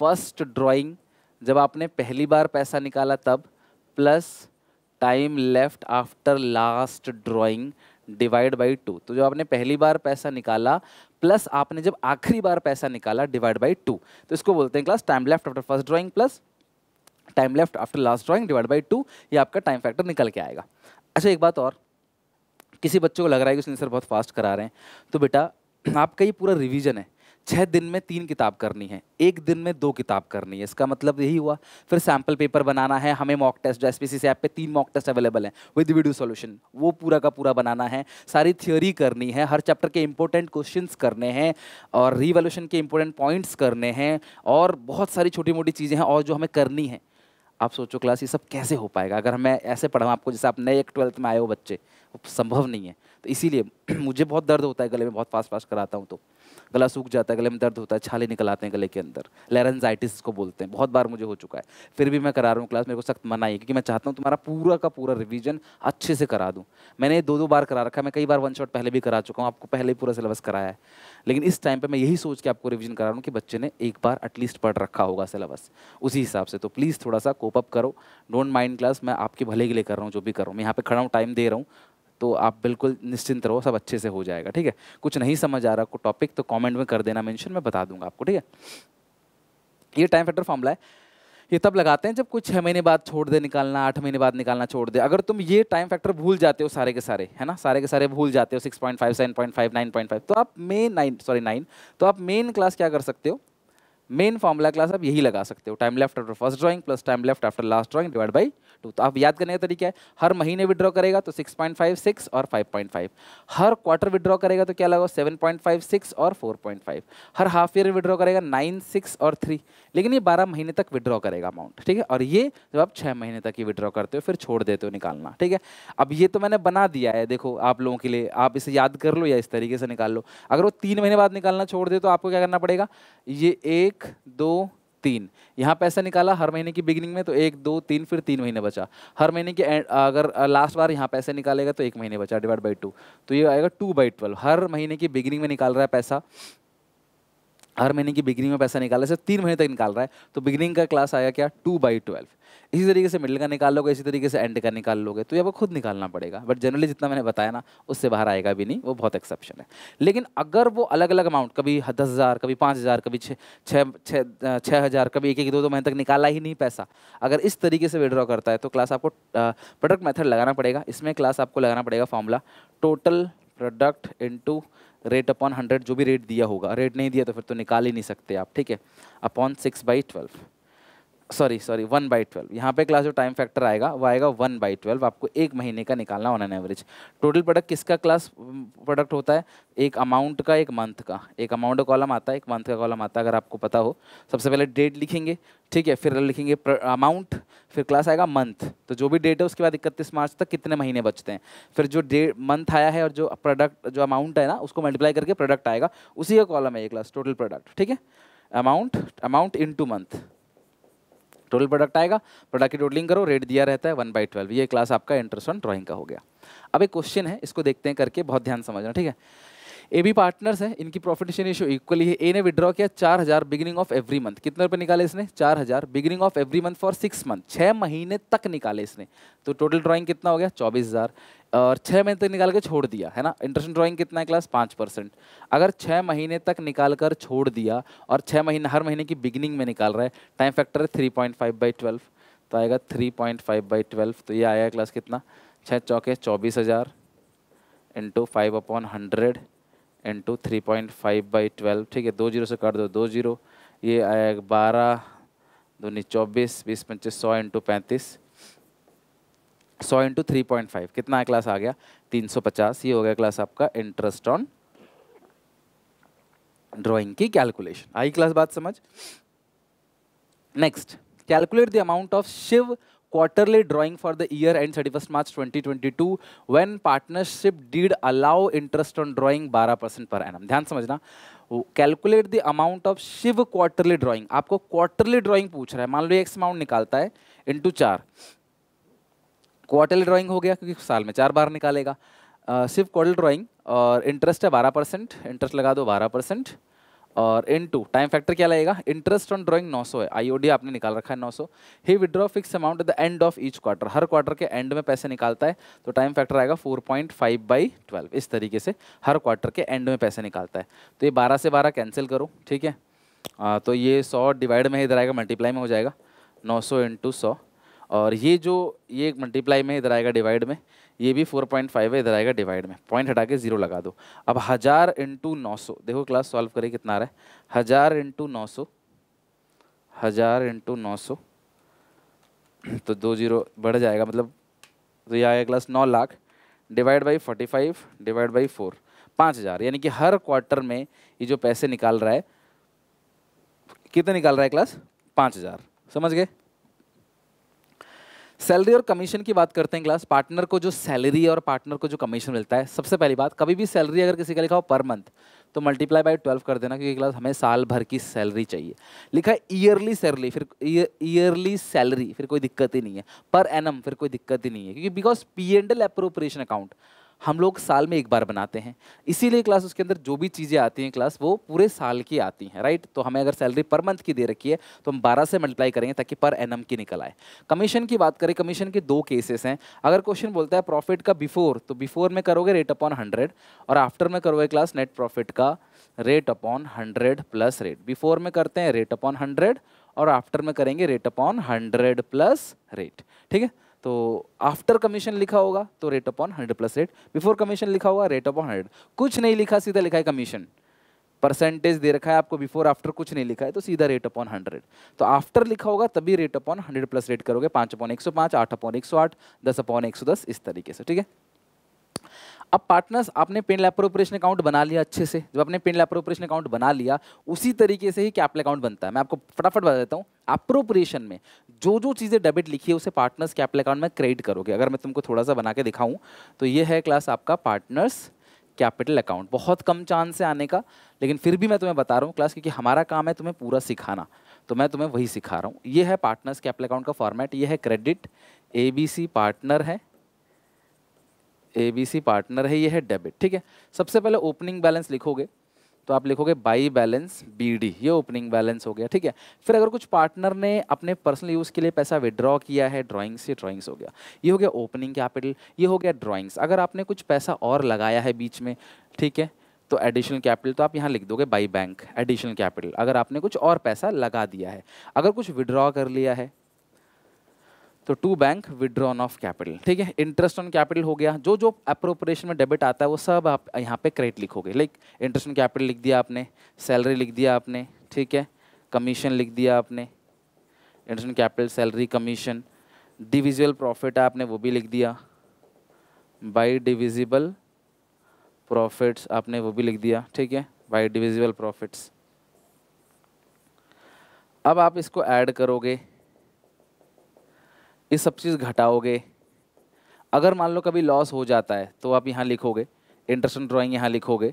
first drawing जब आपने पहली बार पैसा निकाला तब plus time left after last drawing divide by two तो जब आपने पहली बार पैसा निकाला प्लस आपने जब आखिरी बार पैसा निकाला डिवाइड बाई टू तो इसको बोलते हैं class time left after first drawing plus time left after last drawing divide by two ये आपका टाइम फैक्टर निकल के आएगा अच्छा एक बात और किसी बच्चों को लग रहा है कि उसने सर बहुत फास्ट करा रहे हैं तो बेटा आपका ये पूरा रिविजन है छः दिन में तीन किताब करनी है एक दिन में दो किताब करनी है इसका मतलब यही हुआ फिर सैम्पल पेपर बनाना है हमें मॉक टेस्ट जो एस पी सी ऐप पे तीन मॉक टेस्ट अवेलेबल हैं विद वीडियो सोल्यूशन वो पूरा का पूरा बनाना है सारी थियोरी करनी है हर चैप्टर के इंपॉर्टेंट क्वेश्चन करने हैं और रिवोल्यूशन के इंपॉर्टेंट पॉइंट्स करने हैं और बहुत सारी छोटी मोटी चीज़ें हैं और जो हमें करनी है आप सोचो क्लास ये सब कैसे हो पाएगा अगर मैं ऐसे पढ़ाऊँ आपको जैसे आप नए एक ट्वेल्थ में आए हो बच्चे वो संभव नहीं है तो इसीलिए मुझे बहुत दर्द होता है गले में बहुत फास्ट फास्ट कराता हूँ तो गला सूख जाता है गले में दर्द होता है छाले निकल आते हैं गले के अंदर लेरेंजाइटिस को बोलते हैं बहुत बार मुझे हो चुका है फिर भी मैं करा रहा हूँ क्लास मेरे को सख्त मना है क्योंकि मैं चाहता हूँ तुम्हारा पूरा का पूरा रिविजन अच्छे से करा दूँ मैंने दो दो बार करा रखा है मैं कई बार वन शॉट पहले भी करा चुका हूँ आपको पहले ही पूरा सिलेबस कराया है लेकिन इस टाइम पर मैं यही सोच के आपको रिविजन करा रहा हूँ कि बच्चे ने एक बार एटलीस्ट पढ़ रखा होगा सिलेबस उसी हिसाब से तो प्लीज़ थोड़ा सा कोप अप करो डोंट माइंड क्लास मैं आपके भले के लिए कर रहा हूँ जो भी कर रहा हूँ मैं यहाँ पे खड़ा हूँ टाइम दे रहा हूँ तो आप बिल्कुल निश्चिंत रहो सब अच्छे से हो जाएगा ठीक है कुछ नहीं समझ आ रहा को टॉपिक तो कमेंट में कर देना मेंशन मैं बता दूंगा आपको ठीक है ये टाइम फैक्टर फॉर्मूला है ये तब लगाते हैं जब कुछ छः महीने बाद छोड़ दे निकालना आठ महीने बाद निकालना छोड़ दे अगर तुम ये टाइम फैक्टर भूल जाते हो सारे के सारे है ना सारे के सारे भूल जाते हो six point five seven point five nine point five तो आप मेन नाइन सॉरी नाइन तो आप मेन क्लास क्या कर सकते हो मेन फॉर्मूला क्लास आप यही लगा सकते हो time left after first drawing plus time left after last drawing divide by two तो आप याद करने का तरीका है हर महीने विड्रॉ करेगा तो फाइव सिक्स और 5.5 हर क्वार्टर विड्रॉ करेगा तो क्या लगा फाइव सिक्स और 4.5 हर हाफ ईयर विड्रॉ करेगा नाइन सिक्स और 3 लेकिन ये 12 महीने तक विड्रॉ करेगा अमाउंट ठीक है और ये जब आप छः महीने तक ही विड्रॉ करते हो फिर छोड़ देते हो निकालना ठीक है अब ये तो मैंने बना दिया है देखो आप लोगों के लिए आप इसे याद कर लो या इस तरीके से निकाल लो अगर वो तीन महीने बाद निकालना छोड़ दे तो आपको क्या करना पड़ेगा ये एक एक दो तीन यहाँ पैसा निकाला हर महीने की बिगिनिंग में तो एक दो तीन फिर तीन महीने बचा हर महीने के एंड अगर लास्ट बार यहाँ पैसे निकालेगा तो एक महीने बचा डिवाइड बाई टू तो ये आएगा टू बाई ट्वेल्व हर महीने की बिगिनिंग में निकाल रहा है पैसा हर महीने की बिगनिंग में पैसा निकाल रहे सिर्फ तीन महीने तक निकाल रहा है तो बिगनिंग का क्लास आया क्या टू बाई ट्वेल्व इसी तरीके से मिडिल का निकाल लोगे इसी तरीके से एंड का निकाल लोगे तो ये आपको खुद निकालना पड़ेगा बट जनरली जितना मैंने बताया ना उससे बाहर आएगा भी नहीं वो बहुत एक्सेप्शन है लेकिन अगर वो अलग अलग अमाउंट कभी दस हज़ार कभी पाँच हज़ार कभी छः छः छः हज़ार कभी एक एक दो दो महीने तक निकाला ही नहीं पैसा अगर इस तरीके से विड्रॉ करता है तो क्लास आपको प्रोडक्ट मेथड लगाना पड़ेगा इसमें क्लास आपको लगाना पड़ेगा formula total product into rate upon hundred जो भी रेट दिया होगा रेट नहीं दिया तो फिर तो निकाल ही नहीं सकते आप ठीक है upon six by twelve sorry sorry one by twelve यहाँ पे क्लास जो टाइम फैक्टर आएगा वो आएगा वन बाई ट्वेल्व आपको एक महीने का निकालना on an average total product किसका क्लास प्रोडक्ट होता है एक अमाउंट का एक मंथ का एक अमाउंट का कॉलम आता है एक मंथ का कॉलम आता है अगर आपको पता हो सबसे पहले डेट लिखेंगे ठीक है फिर लिखेंगे अमाउंट फिर क्लास आएगा मंथ तो जो भी डेट है उसके बाद इकतीस मार्च तक कितने महीने बचते हैं फिर जो डेट मंथ आया है और जो प्रोडक्ट जो अमाउंट है ना उसको मल्टीप्लाई करके प्रोडक्ट आएगा उसी का कॉलम है ये क्लास टोटल प्रोडक्ट ठीक है amount amount in two month total product आएगा प्रोडक्ट की टोटलिंग करो रेट दिया रहता है वन बाई ट्वेल्व ये क्लास आपका इंटरेस्ट ऑन ड्राइंग का हो गया अब एक क्वेश्चन है इसको देखते हैं करके बहुत ध्यान समझना ठीक है ए बी पार्टनर्स है इनकी प्रॉफिट शेयर इशू इक्वली है ए ने विड्रॉ किया चार हजार बिगिनिंग ऑफ एवरी मंथ कितने रुपए निकाले इसने चार हजार beginning of every month for six month छः महीने तक निकाले इसने तो टोटल ड्राइंग कितना हो गया चौबीस हजार और छः महीने तक निकाल के छोड़ दिया है ना इंटरेस्ट ड्राइंग कितना है क्लास पाँच परसेंट अगर छः महीने तक निकाल कर छोड़ दिया और छः महीने हर महीने की बिगिनिंग में निकाल रहा है टाइम फैक्टर है three point five by twelve तो आएगा three point five by twelve तो ये आया क्लास कितना छः चौके चौबीस हज़ार into five upon hundred into three point five by twelve ठीक है दो जीरो से काट दो दो जीरो ये आया बारह दूनी चौबीस बीस पच्चीस सौ इंटू पैंतीस सौ इंटू थ्री पॉइंट फाइव कितना क्लास आ गया तीन सौ पचास ये हो गया क्लास आपका इंटरेस्ट ऑन ड्राइंग की कैलकुलेशन आई क्लास बात समझ next calculate the amount of Shiv quarterly quarterly drawing for the year end 31st March 2022 when partnership did allow interest on drawing 12% per annum. ध्यान समझना calculate the amount of Shiv quarterly drawing आपको क्वार्टरली ड्राइंग पूछ रहा है मान लो एक्स अमाउंट निकालता है इंटू चार क्वार्टरली ड्राइंग हो गया क्योंकि साल में चार बार निकालेगा सिर्फ क्वार्टरली ड्राइंग और इंटरेस्ट है बारह परसेंट इंटरेस्ट लगा दो बारह परसेंट और इन टू टाइम फैक्टर क्या लगेगा इंटरेस्ट ऑन ड्राइंग 900 है आईओडी आपने निकाल रखा है 900 सौ ही withdraw fix amount at the end of each quarter हर क्वार्टर के एंड में पैसे निकालता है तो टाइम फैक्टर आएगा 4.5 पॉइंट फाइव बाई ट्वेल्व इस तरीके से हर क्वार्टर के एंड में पैसे निकालता है तो ये बारह से बारह कैंसिल करो ठीक है आ, तो ये सौ डिवाइड में इधर आएगा मल्टीप्लाई में हो जाएगा नौ सौ इंटू सौ और ये जो ये एक मल्टीप्लाई में इधर आएगा डिवाइड में ये भी 4.5 है इधर आएगा डिवाइड में पॉइंट हटा के जीरो लगा दो अब हज़ार इंटू नौ सौ देखो क्लास सॉल्व करें कितना आ रहा है हज़ार इंटू नौ सौ हज़ार इंटू नौ सौ तो दो जीरो बढ़ जाएगा मतलब तो ये आएगा क्लास नौ lakh divide by forty five divide by four पाँच हज़ार यानी कि हर क्वार्टर में ये जो पैसे निकाल रहा है कितने निकाल रहा है क्लास पाँच हज़ार समझ गए सैलरी और कमीशन की बात करते हैं क्लास पार्टनर को जो सैलरी और पार्टनर को जो कमीशन मिलता है सबसे पहली बात कभी भी सैलरी अगर किसी का लिखा हो पर मंथ तो मल्टीप्लाई बाय ट्वेल्व कर देना क्योंकि क्लास हमें साल भर की सैलरी चाहिए लिखा है ईयरली सैलरी फिर ईयरली सैलरी फिर कोई दिक्कत ही नहीं है पर एनम फिर कोई दिक्कत ही नहीं है क्योंकि because P and L appropriation account हम लोग साल में एक बार बनाते हैं इसीलिए क्लास उसके अंदर जो भी चीज़ें आती हैं क्लास वो पूरे साल की आती हैं राइट तो हमें अगर सैलरी पर मंथ की दे रखी है तो हम बारह से मल्टीप्लाई करेंगे ताकि पर एन की निकल आए कमीशन की बात करें कमीशन के दो केसेस हैं अगर क्वेश्चन बोलता है प्रॉफिट का बिफोर तो बिफोर में करोगे रेट अपॉन हंड्रेड और आफ्टर में करोगे क्लास नेट प्रॉफिट का rate upon hundred plus rate before में करते हैं रेट अपॉन हंड्रेड और आफ्टर में करेंगे rate upon hundred plus rate ठीक है तो आफ्टर कमीशन लिखा होगा तो rate upon hundred plus rate before commission लिखा होगा रेट अपॉन हंड्रेड कुछ नहीं लिखा सीधा लिखा है कमीशन परसेंटेज दे रखा है आपको बिफोर आफ्टर कुछ नहीं लिखा है तो सीधा रेट अपॉन हंड्रेड तो आफ्टर लिखा होगा तभी rate upon hundred plus rate करोगे पाँच अपॉन एक सौ पाँच आठ अपॉन एक सौ आठ दस अपॉन एक सौ दस इस तरीके से ठीक है अब पार्टनर्स आपने पेन लैप्रोपरेशन अकाउंट बना लिया अच्छे से जब आपने पेन लैप्रोपरेशन अकाउंट बना लिया उसी तरीके से ही कैपिटल अकाउंट बनता है मैं आपको फटाफट बता देता हूँ अप्रोप्रिएशन में जो जो चीज़ें डेबिट लिखी है उसे पार्टनर्स कैपिटल अकाउंट में क्रेडिट करोगे अगर मैं तुमको थोड़ा सा बना के दिखाऊँ तो ये है क्लास आपका पार्टनर्स कैपिटल अकाउंट बहुत कम चांस है आने का लेकिन फिर भी मैं तुम्हें बता रहा हूँ क्लास क्योंकि हमारा काम है तुम्हें पूरा सिखाना तो मैं तुम्हें वही सिखा रहा हूँ ये है पार्टनर्स कैपिटल अकाउंट का फॉर्मेट ये है credit A B C partner है ए बी सी पार्टनर है ये है डेबिट ठीक है सबसे पहले ओपनिंग बैलेंस लिखोगे तो आप लिखोगे बाई बैलेंस बी डी ये ओपनिंग बैलेंस हो गया ठीक है फिर अगर कुछ पार्टनर ने अपने पर्सनल यूज़ के लिए पैसा विड्रॉ किया है ड्राइंग्स ये ड्राइंग्स हो गया ये हो गया ओपनिंग कैपिटल ये हो गया ड्राइंग्स अगर आपने कुछ पैसा और लगाया है बीच में ठीक है तो एडिशनल कैपिटल तो आप यहाँ लिख दोगे बाई बैंक एडिशनल कैपिटल अगर आपने कुछ और पैसा लगा दिया है अगर कुछ विड्रॉ कर लिया है तो to bank withdrawn of capital ठीक है इंटरेस्ट ऑन कैपिटल हो गया जो जो अप्रोप्रिएशन में डेबिट आता है वो सब आप यहाँ पे क्रेडिट लिखोगे लाइक इंटरेस्ट ऑन कैपिटल लिख दिया आपने सैलरी लिख दिया आपने ठीक है कमीशन लिख दिया आपने interest on capital salary commission divisible profit आपने वो भी लिख दिया बाई डिविजिबल प्रॉफिट्स आपने वो भी लिख दिया ठीक है बाई डिविजिबल प्रॉफिट्स अब आप इसको ऐड करोगे ये सब चीज़ घटाओगे अगर मान लो कभी लॉस हो जाता है तो आप यहाँ लिखोगे इंटरेस्ट ऑन ड्राइंग यहाँ लिखोगे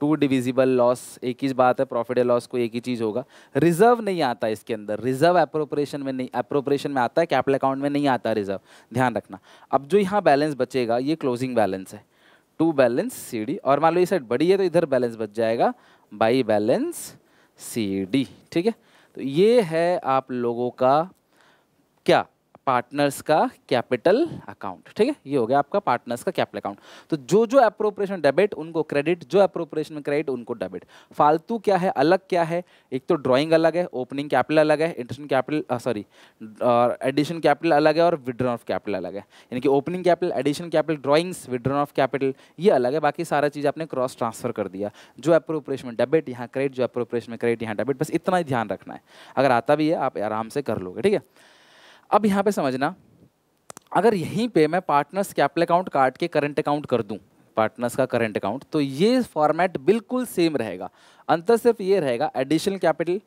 टू डिविजिबल लॉस एक ही बात है प्रॉफिट या लॉस को एक ही चीज़ होगा रिजर्व नहीं आता इसके अंदर रिजर्व अप्रोप्रिएशन में नहीं अप्रोप्रिएशन में आता है कैपिटल अकाउंट में नहीं आता रिजर्व ध्यान रखना अब जो यहाँ बैलेंस बचेगा ये क्लोजिंग बैलेंस है टू बैलेंस सी डी और मान लो ये साइड बड़ी है तो इधर बैलेंस बच जाएगा बाई बैलेंस सी डी ठीक है तो ये है आप लोगों का क्या पार्टनर्स का कैपिटल अकाउंट ठीक है ये हो गया आपका पार्टनर्स का कैपिटल अकाउंट तो जो जो अप्रोप्रिएशन डेबिट उनको क्रेडिट जो अप्रोप्रिएशन में क्रेडिट उनको डेबिट फालतू क्या है अलग क्या है एक तो ड्राइंग अलग है ओपनिंग कैपिटल अलग है addition capital sorry addition capital अलग है और विड्रॉन ऑफ कैपिटल अलग है यानी कि opening capital addition capital drawings withdrawn of capital ये अलग है बाकी सारा चीज़ आपने क्रॉस ट्रांसफर कर दिया जो अप्रोप्रिएशन में डेबिट यहाँ क्रेडिट जो अप्रोप्रिएशन में क्रेडिट यहाँ डेबिट बस इतना ही ध्यान रखना है अगर आता भी है आप आराम से कर लोगे ठीक है अब यहाँ पे समझना अगर यहीं पे मैं पार्टनर्स कैपिटल अकाउंट काट के करंट अकाउंट कर दूँ पार्टनर्स का करंट अकाउंट तो ये फॉर्मेट बिल्कुल सेम रहेगा अंतर सिर्फ ये रहेगा एडिशनल कैपिटल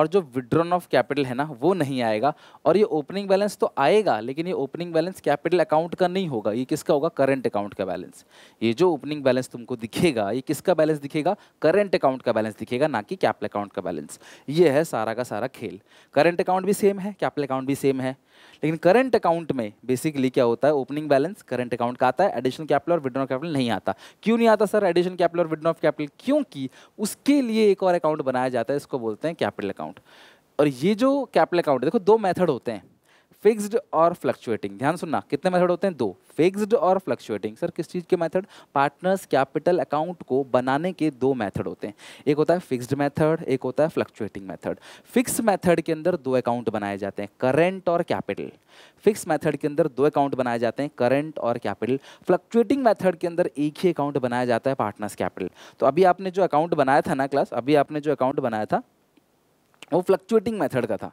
और जो विड्रॉन ऑफ कैपिटल है ना वो नहीं आएगा और ये ओपनिंग बैलेंस तो आएगा लेकिन ये ओपनिंग बैलेंस कैपिटल अकाउंट का नहीं होगा ये किसका होगा करंट अकाउंट का बैलेंस ये जो ओपनिंग बैलेंस तुमको दिखेगा ये किसका बैलेंस दिखेगा करंट अकाउंट का बैलेंस दिखेगा ना कि कैपिटल अकाउंट का बैलेंस ये है सारा का सारा खेल करंट अकाउंट भी सेम है कैपिटल अकाउंट भी सेम है लेकिन करंट अकाउंट में बेसिकली क्या होता है ओपनिंग बैलेंस करंट अकाउंट का आता है एडिशनल कैपिटल और विड्रॉ कैपिटल नहीं आता क्यों नहीं आता सर एडिशनल कैपिटल और विड्रॉ कैपिटल क्योंकि उसके लिए एक और अकाउंट बनाया जाता है इसको बोलते हैं कैपिटल अकाउंट और ये जो कैपिटल अकाउंट देखो दो मेथड होते हैं फिक्स्ड और फ्लक्चुएटिंग ध्यान सुनना कितने मेथड होते हैं दो फिक्स्ड और फ्लक्चुएटिंग सर किस चीज़ के मेथड पार्टनर्स कैपिटल अकाउंट को बनाने के दो मेथड होते हैं एक होता है फिक्स्ड मेथड एक होता है फ्लक्चुएटिंग मेथड फिक्स मेथड के अंदर दो अकाउंट बनाए जाते हैं करेंट और कैपिटल फिक्स मेथड के अंदर दो अकाउंट बनाए जाते हैं करेंट और कैपिटल फ्लक्चुएटिंग मेथड के अंदर एक ही अकाउंट बनाया जाता है पार्टनर्स कैपिटल तो अभी आपने जो अकाउंट बनाया था ना क्लास अभी आपने जो अकाउंट बनाया था वो फ्लक्चुएटिंग मेथड का था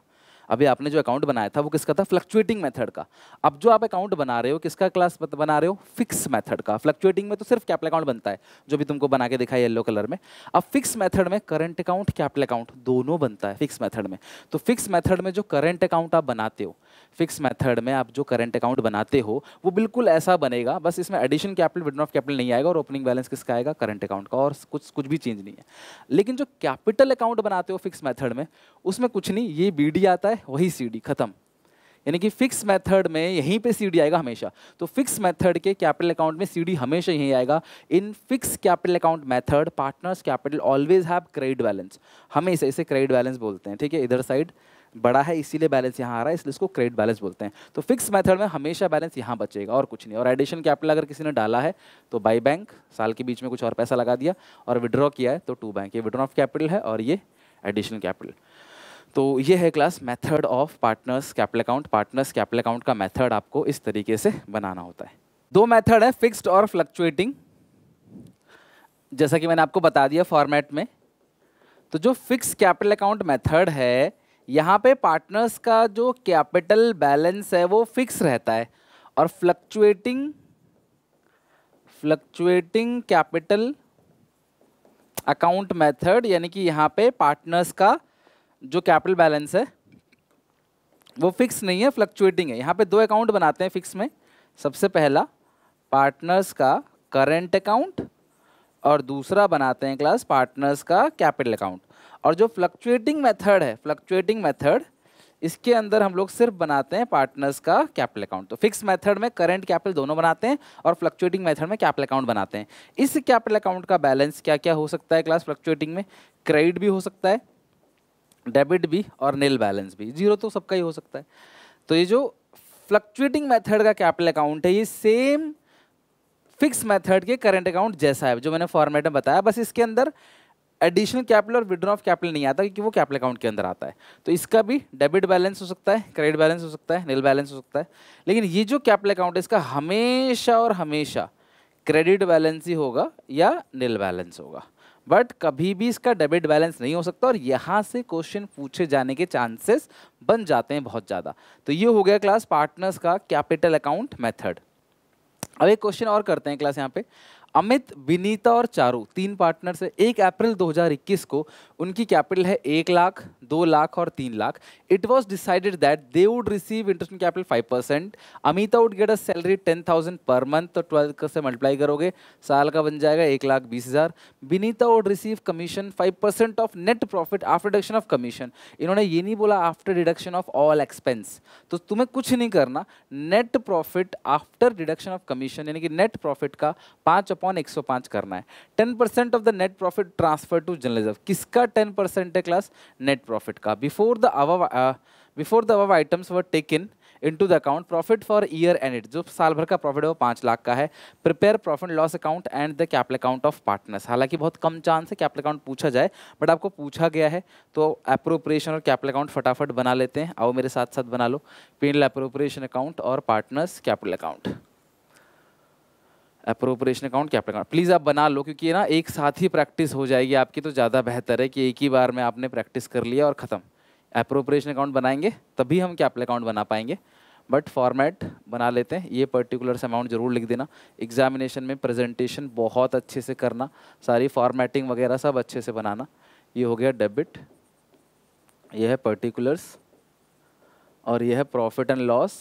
अभी आपने जो अकाउंट बनाया था वो किसका था फ्लक्चुएटिंग मेथड का अब जो आप अकाउंट बना रहे हो किसका क्लास बना रहे हो फिक्स मेथड का फ्लक्चुएटिंग में तो सिर्फ कैपिटल अकाउंट बनता है जो भी तुमको बना के दिखाई येलो कलर में अब फिक्स मैथड में करंट अकाउंट कैपिटल अकाउंट दोनों बनता है फिक्स मैथड में तो फिक्स मैथड में जो करंट अकाउंट आप बनाते हो फिक्स मैथड में आप जो करंट अकाउंट बनाते हो वो बिल्कुल ऐसा बनेगा बस इसमें addition capital withdraw of capital नहीं आएगा और ओपनिंग बैलेंस किसका आएगा करंट अकाउंट का और कुछ कुछ भी चेंज नहीं है लेकिन जो कैपिटल अकाउंट बनाते हो फिक्स मैथड में उसमें कुछ नहीं ये बी आता है वही सी डी खत्म यानी कि फिक्स मेथड में यहीं पे सी आएगा हमेशा तो फिक्स मेथड के कैपिटल अकाउंट में सी हमेशा यहीं आएगा in fix capital account method partners capital always have credit balance हमेशा इसे क्रेडिट बैलेंस बोलते हैं ठीक है इधर साइड बड़ा है इसीलिए बैलेंस यहाँ आ रहा है इसलिए इसको क्रेडिट बैलेंस बोलते हैं तो फिक्स मेथड में हमेशा बैलेंस यहाँ बचेगा और कुछ नहीं और एडिशन कैपिटल अगर किसी ने डाला है तो बाई बैंक साल के बीच में कुछ और पैसा लगा दिया और विड्रॉ किया है तो टू बैंक ये विड्रॉ ऑफ कैपिटल है और ये एडिशनल कैपिटल तो ये है class method of partners capital account partners capital account का मेथड आपको इस तरीके से बनाना होता है दो मेथड है फिक्स्ड और फ्लक्चुएटिंग जैसा कि मैंने आपको बता दिया फॉर्मेट में तो जो फिक्स कैपिटल अकाउंट मेथड है यहाँ पे पार्टनर्स का जो कैपिटल बैलेंस है वो फिक्स रहता है और fluctuating fluctuating capital account method यानी कि यहाँ पे पार्टनर्स का जो कैपिटल बैलेंस है वो फिक्स नहीं है फ्लक्चुएटिंग है यहाँ पे दो अकाउंट बनाते हैं फिक्स में सबसे पहला पार्टनर्स का करेंट अकाउंट और दूसरा बनाते हैं क्लास पार्टनर्स का कैपिटल अकाउंट और जो फ्लक्चुएटिंग मेथड है फ्लक्चुएटिंग मेथड इसके अंदर हम लोग सिर्फ बनाते हैं पार्टनर्स का कैपिटल अकाउंट तो फिक्स मेथड में करंट कैपिटल दोनों बनाते हैं और फ्लक्चुएटिंग मेथड में कैपिटल अकाउंट बनाते हैं इस कैपिटल अकाउंट का बैलेंस क्या क्या हो सकता है क्लास फ्लक्चुएटिंग में क्रेडिट भी हो सकता है डेबिट भी और नेल बैलेंस भी जीरो तो सबका ही हो सकता है तो ये जो फ्लक्चुएटिंग मेथड का कैपिटल अकाउंट है ये सेम फिक्स मेथड के करंट अकाउंट जैसा है जो मैंने फॉर्मेट में बताया बस इसके अंदर एडिशनल कैपिटल और विड्रॉ ऑफ कैपिटल नहीं आता क्योंकि वो कैपिटल अकाउंट के अंदर आता है तो इसका भी डेबिट बैलेंस हो सकता है क्रेडिट बैलेंस हो सकता है नील बैलेंस हो सकता है लेकिन ये जो कैपिटल अकाउंट है इसका हमेशा और हमेशा क्रेडिट बैलेंस ही होगा या नील बैलेंस होगा बट कभी भी इसका डेबिट बैलेंस नहीं हो सकता और यहाँ से क्वेश्चन पूछे जाने के चांसेस बन जाते हैं बहुत ज़्यादा तो ये हो गया क्लास पार्टनर्स का कैपिटल अकाउंट मेथड अब एक क्वेश्चन और करते हैं क्लास यहाँ पे अमित विनीता और चारू तीन पार्टनर से एक अप्रैल 2021 को उनकी कैपिटल है एक लाख दो लाख और तीन lakh it was decided that they would receive interest capital five percent Amita would get a salary ten thousand per month तो ट्वेल्व से मल्टीप्लाई करोगे साल का बन जाएगा एक लाख बीस हज़ार Vinita would receive commission five percent of net profit after deduction of commission इन्होंने ये नहीं बोला after deduction of all expense तो तुम्हें कुछ नहीं करना net profit after deduction of commission यानी कि नेट प्रॉफिट का पाँच अपॉन 105 करना है 10 percent of the net profit transfer to journalism किसका 10 परसेंट है क्लास नेट प्रॉफिट का before the above before the above items were taken into the account profit for year and it जो साल भर का प्रॉफिट है वो पाँच लाख का है prepare profit loss account and the capital account of partners हालांकि बहुत कम चांस है कैपिटल अकाउंट पूछा जाए बट आपको पूछा गया है तो अप्रोप्रिएशन और कैपिटल अकाउंट फटाफट बना लेते हैं आओ मेरे साथ साथ बना लो पेनल अप्रोप्रिएशन अकाउंट और partners capital account appropriation account capital account please आप बना लो क्योंकि ना एक साथ ही प्रैक्टिस हो जाएगी आपकी तो ज़्यादा बेहतर है कि एक ही बार में आपने प्रैक्टिस कर लिया और ख़त्म अप्रोप्रिएशन अकाउंट बनाएंगे तभी हम कैपिटल अकाउंट बना पाएंगे बट फॉर्मेट बना लेते हैं ये पर्टिकुलर अमाउंट ज़रूर लिख देना एग्जामिनेशन में प्रेजेंटेशन बहुत अच्छे से करना सारी फॉर्मेटिंग वगैरह सब अच्छे से बनाना ये हो गया डेबिट यह है पर्टिकुलर्स और यह है profit and loss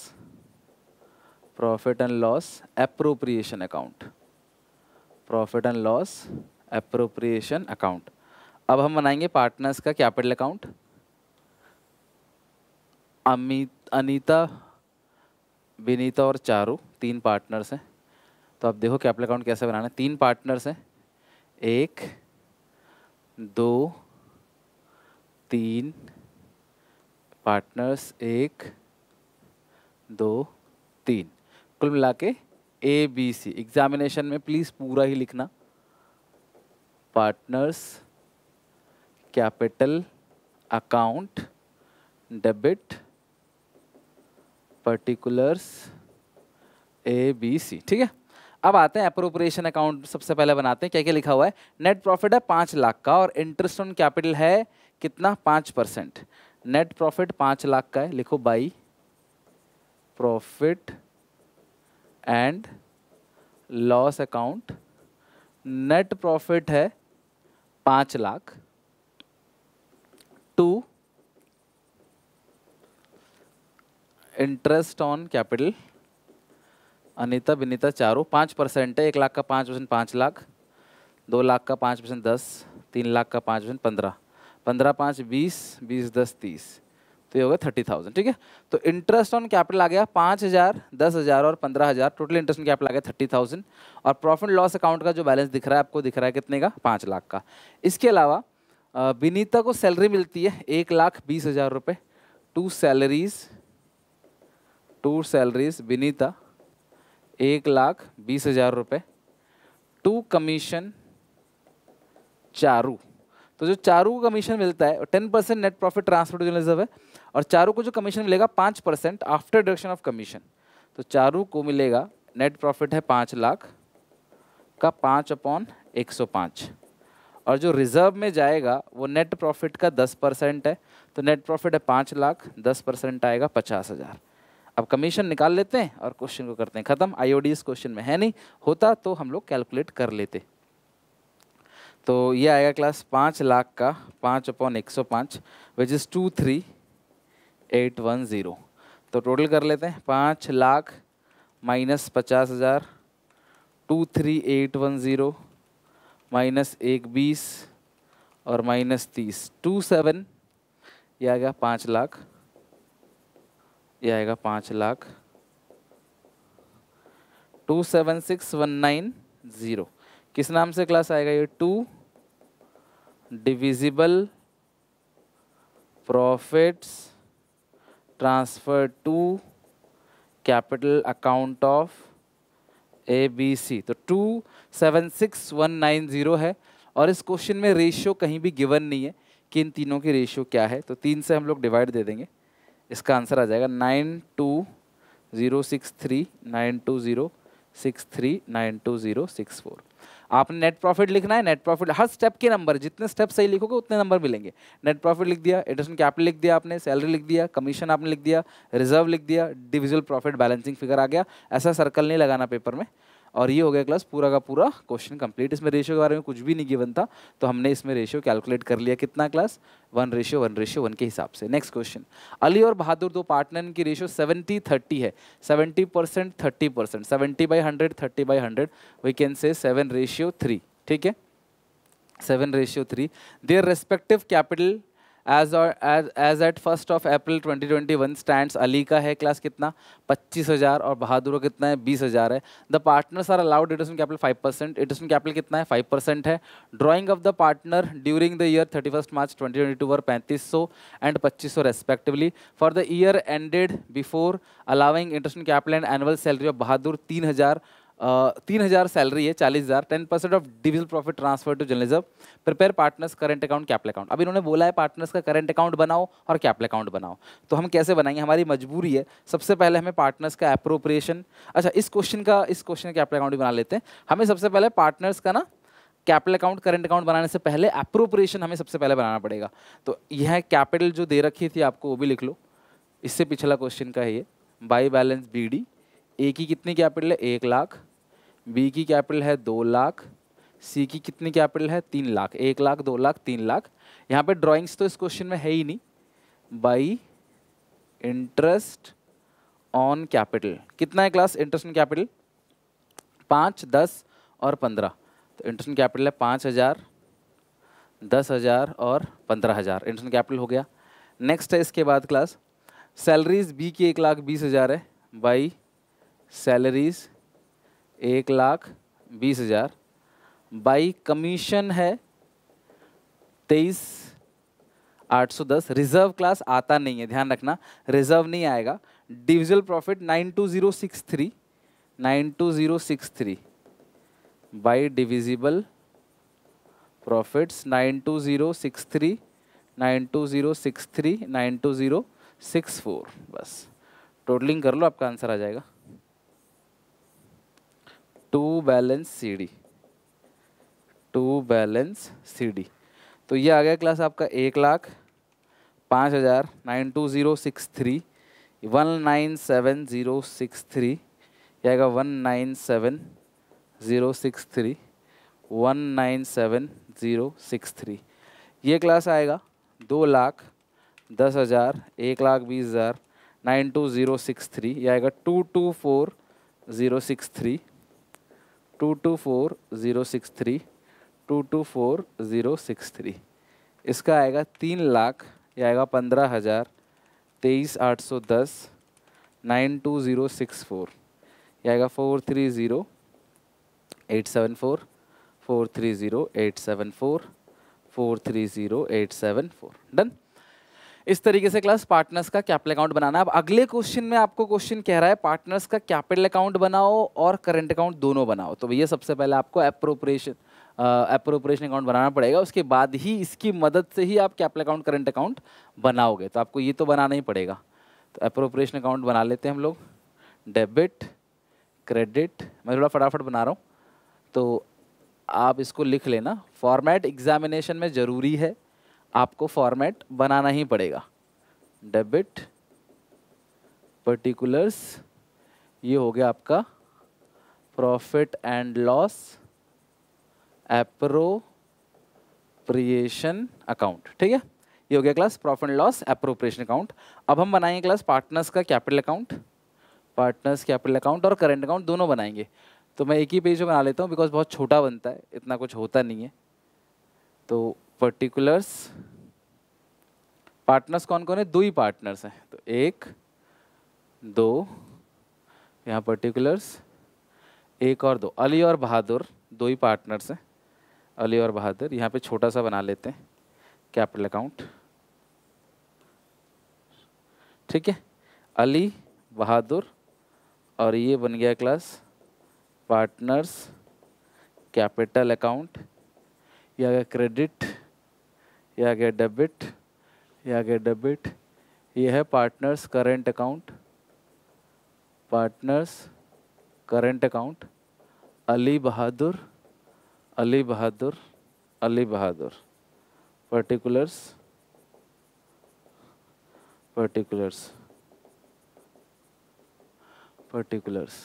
profit and loss appropriation account profit and loss appropriation account अब हम बनाएंगे पार्टनर्स का कैपिटल अकाउंट अमित अनीता विनीता और चारू तीन पार्टनर्स हैं तो आप देखो कैपिटल अकाउंट कैसे बनाना है तीन पार्टनर्स हैं एक दो तीन पार्टनर्स एक दो तीन कुल मिला के ए बी सी एग्जामिनेशन में प्लीज़ पूरा ही लिखना partners capital account debit particulars A B C ठीक है अब आते हैं अप्रोप्रिएशन अकाउंट सबसे पहले बनाते हैं क्या क्या लिखा हुआ है नेट प्रॉफिट है पाँच लाख का और इंटरेस्ट ऑन कैपिटल है कितना पाँच परसेंट नेट प्रॉफिट पाँच लाख का है लिखो by profit and loss account net profit है पाँच lakh to interest on capital Anita Vinita चारों पाँच परसेंट है एक लाख का पाँच परसेंट पाँच लाख दो लाख का पाँच परसेंट दस तीन लाख का पाँच परसेंट पंद्रह पंद्रह पाँच बीस बीस दस तीस तो ये हो गया थर्टी थाउजेंड ठीक है तो इंटरेस्ट ऑन कैपिटल आ गया पाँच हज़ार दस हज़ार और पंद्रह हज़ार टोटल इंटरेस्ट ऑन कैपिटल आ गया थर्टी थाउजेंड और प्रॉफिट लॉस अकाउंट का जो बैलेंस दिख रहा है आपको दिख रहा है कितने का पाँच लाख का इसके अलावा विनीता को सैलरी मिलती है एक लाख बीस हज़ार रुपये to salaries to salaries Vinita एक लाख बीस हज़ार रुपये टू कमीशन चारू तो जो चारू को कमीशन मिलता है ten percent net profit transport journalism है और चारू को जो कमीशन मिलेगा पाँच percent after deduction of commission तो चारू को मिलेगा नेट प्रॉफिट है पाँच लाख का पाँच अपॉन एक सौ पाँच और जो रिजर्व में जाएगा वो नेट प्रॉफिट का दस परसेंट है तो नेट प्रॉफिट है पाँच लाख दस परसेंट आएगा पचास हज़ार अब कमीशन निकाल लेते हैं और क्वेश्चन को करते हैं ख़त्म आईओडी इस क्वेश्चन में है नहीं होता तो हम लोग कैलकुलेट कर लेते तो ये आएगा क्लास पाँच लाख का पाँच अपॉन एक सौ पाँच which is two three eight one zero तो टोटल कर लेते हैं पाँच लाख माइनस पचास हज़ार two three eight one zero minus एक बीस और माइनस तीस टू सेवन ये आएगा पाँच लाख ये आएगा पाँच lakh two seven six one nine zero किस नाम से क्लास आएगा ये two divisible profits transferred to capital account of ABC तो two seven six one nine zero है और इस क्वेश्चन में रेशियो कहीं भी गिवन नहीं है कि इन तीनों की रेशियो क्या है तो तीन से हम लोग डिवाइड दे देंगे इसका आंसर आ जाएगा nine two zero six three nine two zero six three nine two zero six four आपने नेट प्रॉफिट लिखना है नेट प्रॉफिट हर स्टेप के नंबर जितने स्टेप सही लिखोगे उतने नंबर मिलेंगे नेट प्रॉफिट लिख दिया एडिशन कैपिटल लिख दिया आपने सैलरी लिख दिया कमीशन आपने लिख दिया रिजर्व लिख दिया डिविजुअल प्रॉफिट बैलेंसिंग फिगर आ गया ऐसा सर्कल नहीं लगाना पेपर में और ये हो गया क्लास पूरा का पूरा क्वेश्चन कंप्लीट इसमें रेशियो के बारे में कुछ भी नहीं गिवन था तो हमने इसमें रेशियो कैलकुलेट कर लिया कितना class one ratio one ratio one के हिसाब से नेक्स्ट क्वेश्चन अली और बहादुर दो पार्टनर की रेशियो सेवेंटी थर्टी है seventy percent thirty percent seventy by hundred thirty by hundred we can say seven ratio three ठीक है seven ratio three their respective capital as और as at first of April 2021 stands Ali का है क्लास कितना पच्चीस हज़ार और बहादुर का कितना है बीस हज़ार है the partners are allowed interest on capital five percent interest on capital कितना है फाइव परसेंट है drawing of the partner during the year thirty first March twenty twenty two were पैंतीस सौ एंड पच्चीस सौ respectively for the year ended before allowing interest capital and annual salary of Bahadur तीन हज़ार तीन हज़ार सैलरी है चालीस हज़ार ten percent of division profit transfer to journalism prepare partners current account capital account अभी इन्होंने बोला है पार्टनर्स का करंट अकाउंट बनाओ और कैपिटल अकाउंट बनाओ तो हम कैसे बनाएंगे हमारी मजबूरी है सबसे पहले हमें पार्टनर्स का अप्रोप्रिएशन अच्छा इस क्वेश्चन का इस क्वेश्चन का कैपिटल अकाउंट भी बना लेते हैं हमें सबसे पहले पार्टनर्स का ना कैपिटल अकाउंट करंट अकाउंट बनाने से पहले अप्रोप्रिएशन हमें सबसे पहले बनाना पड़ेगा तो यह कैपिटल जो दे रखी थी आपको वो भी लिख लो इससे पिछला क्वेश्चन का है ये by balance B D A की कितनी कैपिटल है एक लाख बी की कैपिटल है दो लाख सी की कितनी कैपिटल है तीन लाख एक लाख दो लाख तीन लाख यहाँ पे ड्राइंग्स तो इस क्वेश्चन में है ही नहीं बाई इंटरेस्ट ऑन कैपिटल कितना है क्लास इंटरेस्ट ऑन कैपिटल पाँच दस और पंद्रह तो इंटरेस्ट ऑन कैपिटल है पाँच हज़ार दस हज़ार और पंद्रह हज़ार इंटरेस्ट ऑन कैपिटल हो गया नेक्स्ट है इसके बाद क्लास सैलरीज बी की एक लाख बीस हज़ार है बाई सैलरीज़ एक लाख बीस हज़ार बाई कमीशन है तेईस आठ सौ दस रिजर्व क्लास आता नहीं है ध्यान रखना रिजर्व नहीं आएगा divisible profit nine two zero six three nine two zero six three by divisible profits nine two zero six three nine two zero six three nine two zero six four बस टोटलिंग कर लो आपका आंसर आ जाएगा to balance C D to balance C D तो ये आ गया क्लास आपका एक लाख पाँच हज़ार nine two zero six three one nine seven zero six three ये आएगा one nine seven zero six three one nine seven zero six three ये क्लास आएगा दो लाख दस हज़ार एक लाख बीस हज़ार nine two zero six three यह आएगा two two four zero six three two two four zero six three two two four zero six three इसका आएगा तीन लाख ये आएगा पंद्रह हज़ार तेईस आठ सौ दस nine two zero six four यह आएगा four three zero eight seven four four three zero eight seven four four three zero eight seven four done इस तरीके से क्लास पार्टनर्स का कैपिटल अकाउंट बनाना अब अगले क्वेश्चन में आपको क्वेश्चन कह रहा है पार्टनर्स का कैपिटल अकाउंट बनाओ और करंट अकाउंट दोनों बनाओ तो भैया सबसे पहले आपको अप्रोप्रिएशन अप्रोप्रिएशन अकाउंट बनाना पड़ेगा उसके बाद ही इसकी मदद से ही आप कैपिटल अकाउंट करंट अकाउंट बनाओगे तो आपको ये तो बनाना ही पड़ेगा तो अप्रोप्रिएशन अकाउंट बना लेते हैं हम लोग डेबिट क्रेडिट मैं थोड़ा फटाफट बना रहा हूँ तो आप इसको लिख लेना फॉर्मेट एग्जामिनेशन में ज़रूरी है आपको फॉर्मेट बनाना ही पड़ेगा डेबिट पर्टिकुलर्स ये हो गया आपका profit and loss appropriation account ठीक है ये हो गया class profit and loss appropriation account अब हम बनाएंगे क्लास पार्टनर्स का capital account partners capital account और करेंट अकाउंट दोनों बनाएंगे तो मैं एक ही पेज बना लेता हूँ बिकॉज बहुत छोटा बनता है इतना कुछ होता नहीं है तो पर्टिकुलर्स पार्टनर्स कौन कौन है दो ही पार्टनर्स हैं तो एक दो यहाँ पर्टिकुलर्स एक और दो अली और बहादुर दो ही पार्टनर्स हैं अली और बहादुर यहाँ पे छोटा सा बना लेते हैं कैपिटल अकाउंट ठीक है अली बहादुर और ये बन गया क्लास पार्टनर्स कैपिटल अकाउंट या क्रेडिट ये आ गया डेबिट ये आ गया डेबिट ये है partners current account partners current account Ali Bahadur Ali Bahadur Ali Bahadur particulars particulars particulars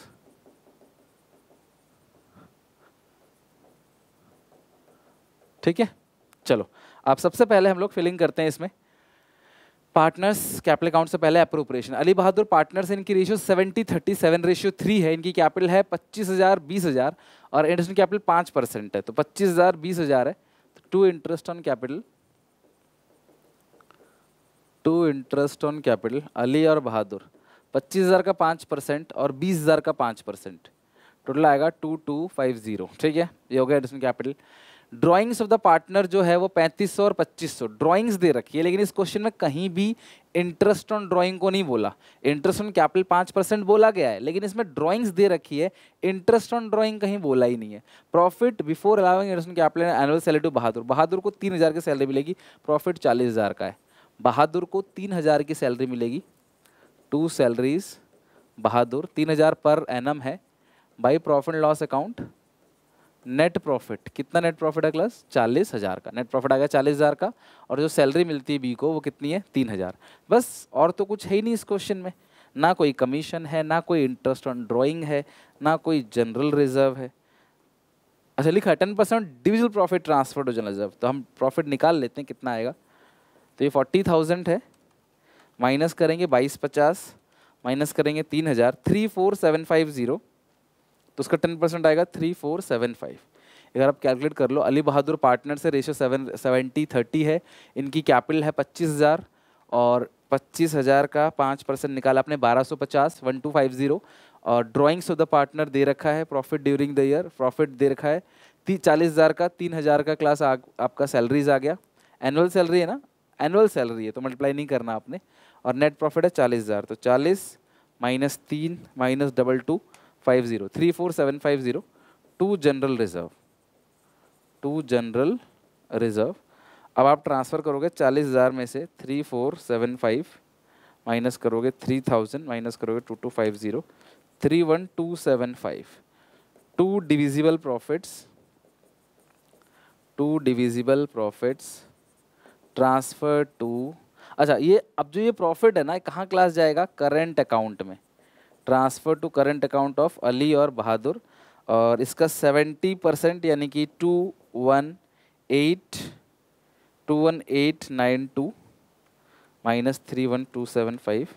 ठीक है चलो आप सबसे पहले हम लोग फिलिंग करते हैं इसमें पार्टनर्स कैपिटल अकाउंट से पहले अप्रोप्रिएशन अली बहादुर पार्टनर्स इनकी ratio seventy thirty seven ratio three है इनकी कैपिटल है पच्चीस हज़ार बीस हज़ार और इंटरेस्ट कैपिटल पाँच परसेंट है तो पच्चीस हज़ार बीस हज़ार है तो to interest on capital to interest on capital Ali और बहादुर पच्चीस हज़ार का पाँच परसेंट और बीस हज़ार का पाँच परसेंट टोटल आएगा टू टू फाइव ज़ीरो ठीक है ये हो गया interest capital drawings of the partner जो है वो 3500 और 2500 ड्राइंग्स दे रखी है लेकिन इस क्वेश्चन में कहीं भी इंटरेस्ट ऑन ड्राइंग को नहीं बोला इंटरेस्ट ऑन कैपिटल पाँच परसेंट बोला गया है लेकिन इसमें ड्राइंग्स दे रखी है इंटरेस्ट ऑन ड्राइंग कहीं बोला ही नहीं है profit before allowing interest on capital annual salary to Bahadur Bahadur को तीन हज़ार की सैलरी मिलेगी प्रॉफिट चालीस हज़ार का है बहादुर को तीन हज़ार की सैलरी मिलेगी टू सैलरीज बहादुर तीन हज़ार पर एम है by profit loss account net profit कितना नेट प्रॉफिट है क्लास चालीस हज़ार का नेट प्रॉफिट आ गया चालीस हज़ार का और जो सैलरी मिलती है बी को वो कितनी है तीन हज़ार बस और तो कुछ है ही नहीं इस क्वेश्चन में ना कोई कमीशन है ना कोई इंटरेस्ट ऑन ड्राइंग है ना कोई जनरल रिजर्व है अच्छा लिखा है ten percent divisible profit transfer to general reserve तो हम प्रॉफिट निकाल लेते हैं कितना आएगा तो ये फोर्टी थाउजेंड है माइनस करेंगे बाईस पचास माइनस करेंगे तीन हज़ार three four seven five zero तो उसका टेन परसेंट आएगा थ्री फोर सेवन फाइव अगर आप कैलकुलेट कर लो अली बहादुर पार्टनर से रेशो सेवन सेवेंटी थर्टी है इनकी कैपिटल है पच्चीस हज़ार और पच्चीस हज़ार का पाँच परसेंट निकाला आपने बारह सौ पचास वन टू फाइव ज़ीरो और ड्राइंग्स ऑफ द पार्टनर दे रखा है profit during the year profit दे रखा है ती चालीस हज़ार का तीन हज़ार का क्लास आ, आपका सैलरीज आ गया एनुअल सैलरी है ना एनुअल सैलरी है तो मल्टीप्लाई नहीं करना आपने और नेट प्रॉफिट है चालीस हज़ार तो चालीस माइनस तीन minus double two five zero three four seven five zero to general reserve to general reserve अब आप ट्रांसफ़र करोगे चालीस हज़ार में से three four seven five minus करोगे थ्री थाउजेंड माइनस करोगे two two five zero three one two seven five to divisible profits to divisible profits transfer to अच्छा ये अब जो ये प्रॉफिट है ना कहाँ क्लास जाएगा करेंट अकाउंट में transfer to current account of Ali और बहादुर और इसका सेवेंटी परसेंट यानी कि two one eight two one eight nine two minus three one two seven five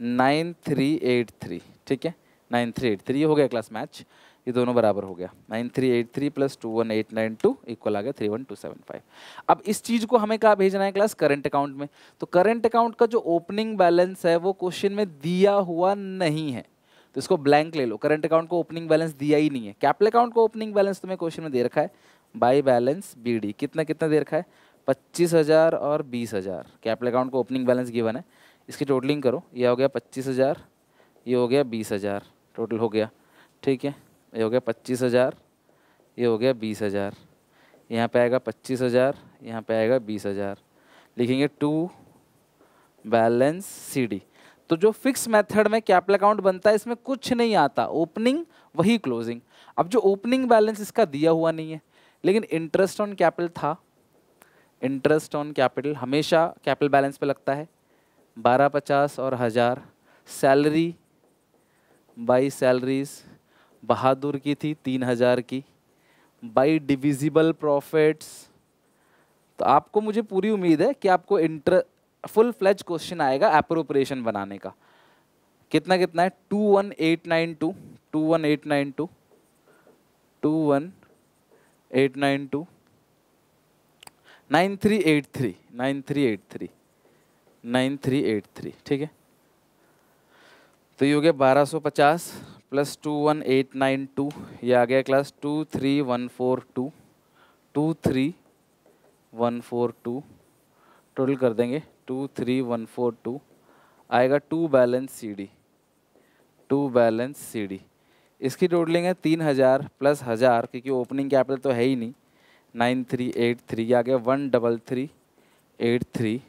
nine three eight three ठीक है नाइन थ्री एट थ्री ये हो गया क्लास मैच ये दोनों बराबर हो गया nine three eight three plus two one eight nine two equal आ गया three one two seven five अब इस चीज़ को हमें कहा भेजना है क्लास करंट अकाउंट में तो करंट अकाउंट का जो ओपनिंग बैलेंस है वो क्वेश्चन में दिया हुआ नहीं है तो इसको ब्लैंक ले लो करंट अकाउंट को ओपनिंग बैलेंस दिया ही नहीं है कैपिटल अकाउंट को ओपनिंग बैलेंस तुम्हें क्वेश्चन में दे रखा है बाई बैलेंस बी कितना कितना दे रखा है पच्चीस हज़ार और बीस हज़ार कैपिटल अकाउंट को ओपनिंग बैलेंस गिवन है इसकी टोटलिंग करो यह हो गया पच्चीस हज़ार ये हो गया बीस हज़ार टोटल हो गया ठीक है ये हो गया पच्चीस हज़ार ये हो गया बीस हज़ार यहाँ पे आएगा पच्चीस हज़ार यहाँ पे आएगा बीस हज़ार लिखेंगे टू बैलेंस सीडी तो जो फिक्स मेथड में कैपिटल अकाउंट बनता है इसमें कुछ नहीं आता ओपनिंग वही क्लोजिंग अब जो ओपनिंग बैलेंस इसका दिया हुआ नहीं है लेकिन इंटरेस्ट ऑन कैपिटल था इंटरेस्ट ऑन कैपिटल हमेशा कैपिटल बैलेंस पे लगता है बारह पचास और हज़ार सैलरी बाई सैलरीज़ बहादुर की थी तीन हज़ार की बाई डिविजिबल प्रॉफिट्स तो आपको मुझे पूरी उम्मीद है कि आपको इंटर फुल फ्लैज क्वेश्चन आएगा अप्रोप्रिएशन बनाने का कितना कितना है two one eight nine two two one eight nine two two one eight nine two nine three eight three nine three eight three nine three eight three ठीक है तो ये हो गया बारह सौ पचास plus two one eight nine two ये आ गया class two three one four two two three one four to total कर देंगे two three one four two आएगा to balance C D to balance C D इसकी टोटलिंग है तीन हज़ार प्लस हज़ार क्योंकि ओपनिंग कैपिटल तो है ही नहीं नाइन थ्री एट थ्री आ गया one double three eight three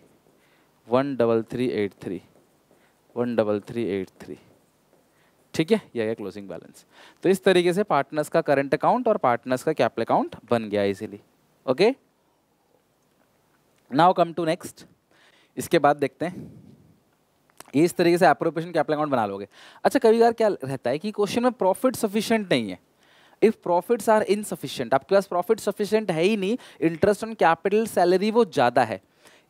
one double three eight three one double three eight three ठीक है यह है क्लोजिंग बैलेंस तो इस तरीके से पार्टनर्स का करंट अकाउंट और पार्टनर्स का कैपिटल अकाउंट बन गया इसीलिए okay now come to next इसके बाद देखते हैं इस तरीके से अप्रोप्रिएशन कैपिटल अकाउंट बना लोगे अच्छा कभी बार क्या रहता है कि क्वेश्चन में प्रॉफिट सफिशियंट नहीं है इफ प्रॉफिट्स आर इनसफिशियंट आपके पास प्रॉफिट सफिशियंट है ही नहीं इंटरेस्ट ऑन कैपिटल सैलरी वो ज़्यादा है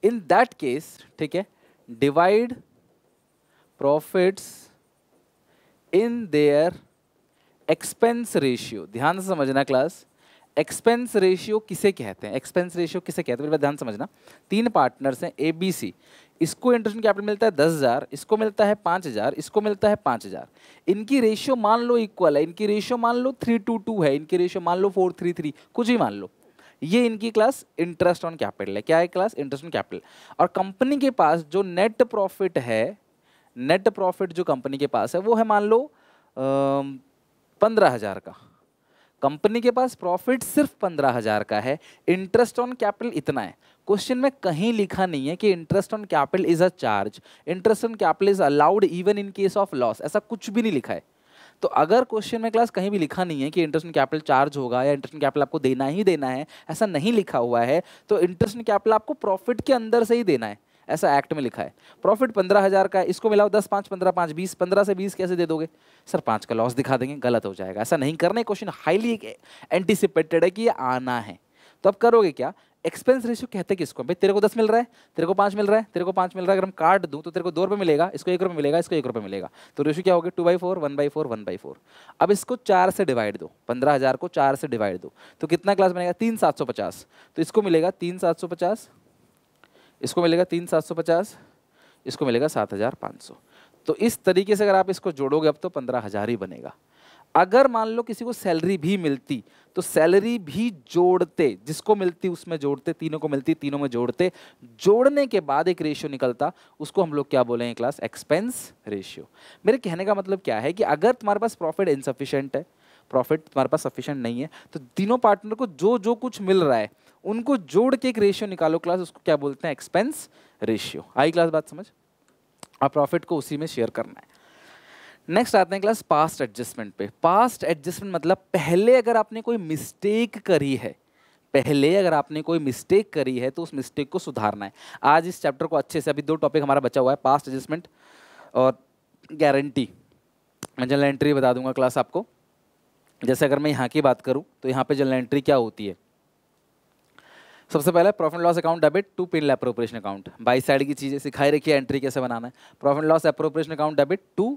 इन दैट केस ठीक है divide profits in their expense ratio ध्यान से समझना क्लास एक्सपेंस रेशियो किसे कहते हैं एक्सपेंस रेशियो किसे कहते हैं ध्यान समझना तीन पार्टनर्स हैं ए बी सी इसको इंटरेस्ट कैपिटल मिलता है दस हज़ार इसको मिलता है पाँच हज़ार इसको मिलता है पाँच हज़ार इनकी रेशियो मान लो इक्वल है इनकी रेशियो मान लो थ्री टू टू है इनकी रेशियो मान लो फोर थ्री थ्री कुछ ही मान लो ये इनकी क्लास इंटरेस्ट ऑन कैपिटल है क्या है क्लास इंटरेस्ट ऑन कैपिटल और कंपनी के पास जो नेट प्रॉफिट है नेट प्रॉफिट जो कंपनी के पास है वो है मान लो पंद्रह हज़ार का कंपनी के पास प्रॉफिट सिर्फ पंद्रह हज़ार का है इंटरेस्ट ऑन कैपिटल इतना है क्वेश्चन में कहीं लिखा नहीं है कि interest on capital is a charge interest on capital is allowed even in case of loss ऐसा कुछ भी नहीं लिखा है तो अगर क्वेश्चन में क्लास कहीं भी लिखा नहीं है कि इंटरेस्ट ऑन कैपिटल चार्ज होगा या इंटरेस्ट ऑन कैपिटल आपको देना ही देना है ऐसा नहीं लिखा हुआ है तो इंटरेस्ट ऑन कैपिटल आपको प्रॉफिट के अंदर से ही देना है ऐसा एक्ट में लिखा है प्रॉफिट पंद्रह हज़ार का है इसको मिलाओ दस पाँच पंद्रह पाँच बीस पंद्रह से बीस कैसे दे दोगे सर पाँच का लॉस दिखा देंगे गलत हो जाएगा ऐसा नहीं करना क्वेश्चन हाईली एंटिसिपेटेड है कि ये आना है तो अब करोगे क्या एक्सपेंस रेशियो कहते हैं किसको भाई तेरे को दस मिल रहा है तेरे को पाँच मिल रहा है तेरे को पाँच मिल रहा है अगर हम कार्ड दूँ तो तेरे को दो रुपये मिलेगा इसको एक रुपये मिलेगा इसको एक रुपये मिलेगा तो रेशियो क्या होगी two by four one by four one by four अब इसको चार से डिवाइड दो पंद्रह हज़ार को चार से डिवाइड दो तो कितना क्लास बनेगा तीन सात सौ पचास तो इसको मिलेगा तीन सात सौ पचास इसको मिलेगा तीन सात सौ पचास इसको मिलेगा सात हज़ार पाँच सौ तो इस तरीके से अगर आप इसको जोड़ोगे अब तो पंद्रह हज़ार ही बनेगा अगर मान लो किसी को सैलरी भी मिलती तो सैलरी भी जोड़ते जिसको मिलती उसमें जोड़ते तीनों को मिलती तीनों में जोड़ते जोड़ने के बाद एक रेशियो निकलता उसको हम लोग क्या बोले हैं क्लास एक्सपेंस रेशियो मेरे कहने का मतलब क्या है कि अगर तुम्हारे पास प्रॉफिट इनसफिशेंट है प्रॉफिट तुम्हारे पास सफिशेंट नहीं है तो तीनों पार्टनर को जो जो कुछ मिल रहा है उनको जोड़ के एक रेशियो निकालो क्लास उसको क्या बोलते हैं एक्सपेंस रेशियो आई क्लास बात समझ और प्रॉफिट को उसी में शेयर करना है नेक्स्ट आते हैं क्लास पास्ट एडजस्टमेंट पे पास्ट एडजस्टमेंट मतलब पहले अगर आपने कोई मिस्टेक करी है पहले अगर आपने कोई मिस्टेक करी है तो उस मिस्टेक को सुधारना है आज इस चैप्टर को अच्छे से अभी दो टॉपिक हमारा बचा हुआ है पास्ट एडजस्टमेंट और गारंटी मैं जनरल एंट्री बता दूंगा क्लास आपको जैसे अगर मैं यहाँ की बात करूँ तो यहाँ पर जनरल एंट्री क्या होती है सबसे पहले profit loss account debit to P and appropriation account by side की चीज़ें सिखाई रखी है एंट्री कैसे बनाना है profit loss appropriation account debit to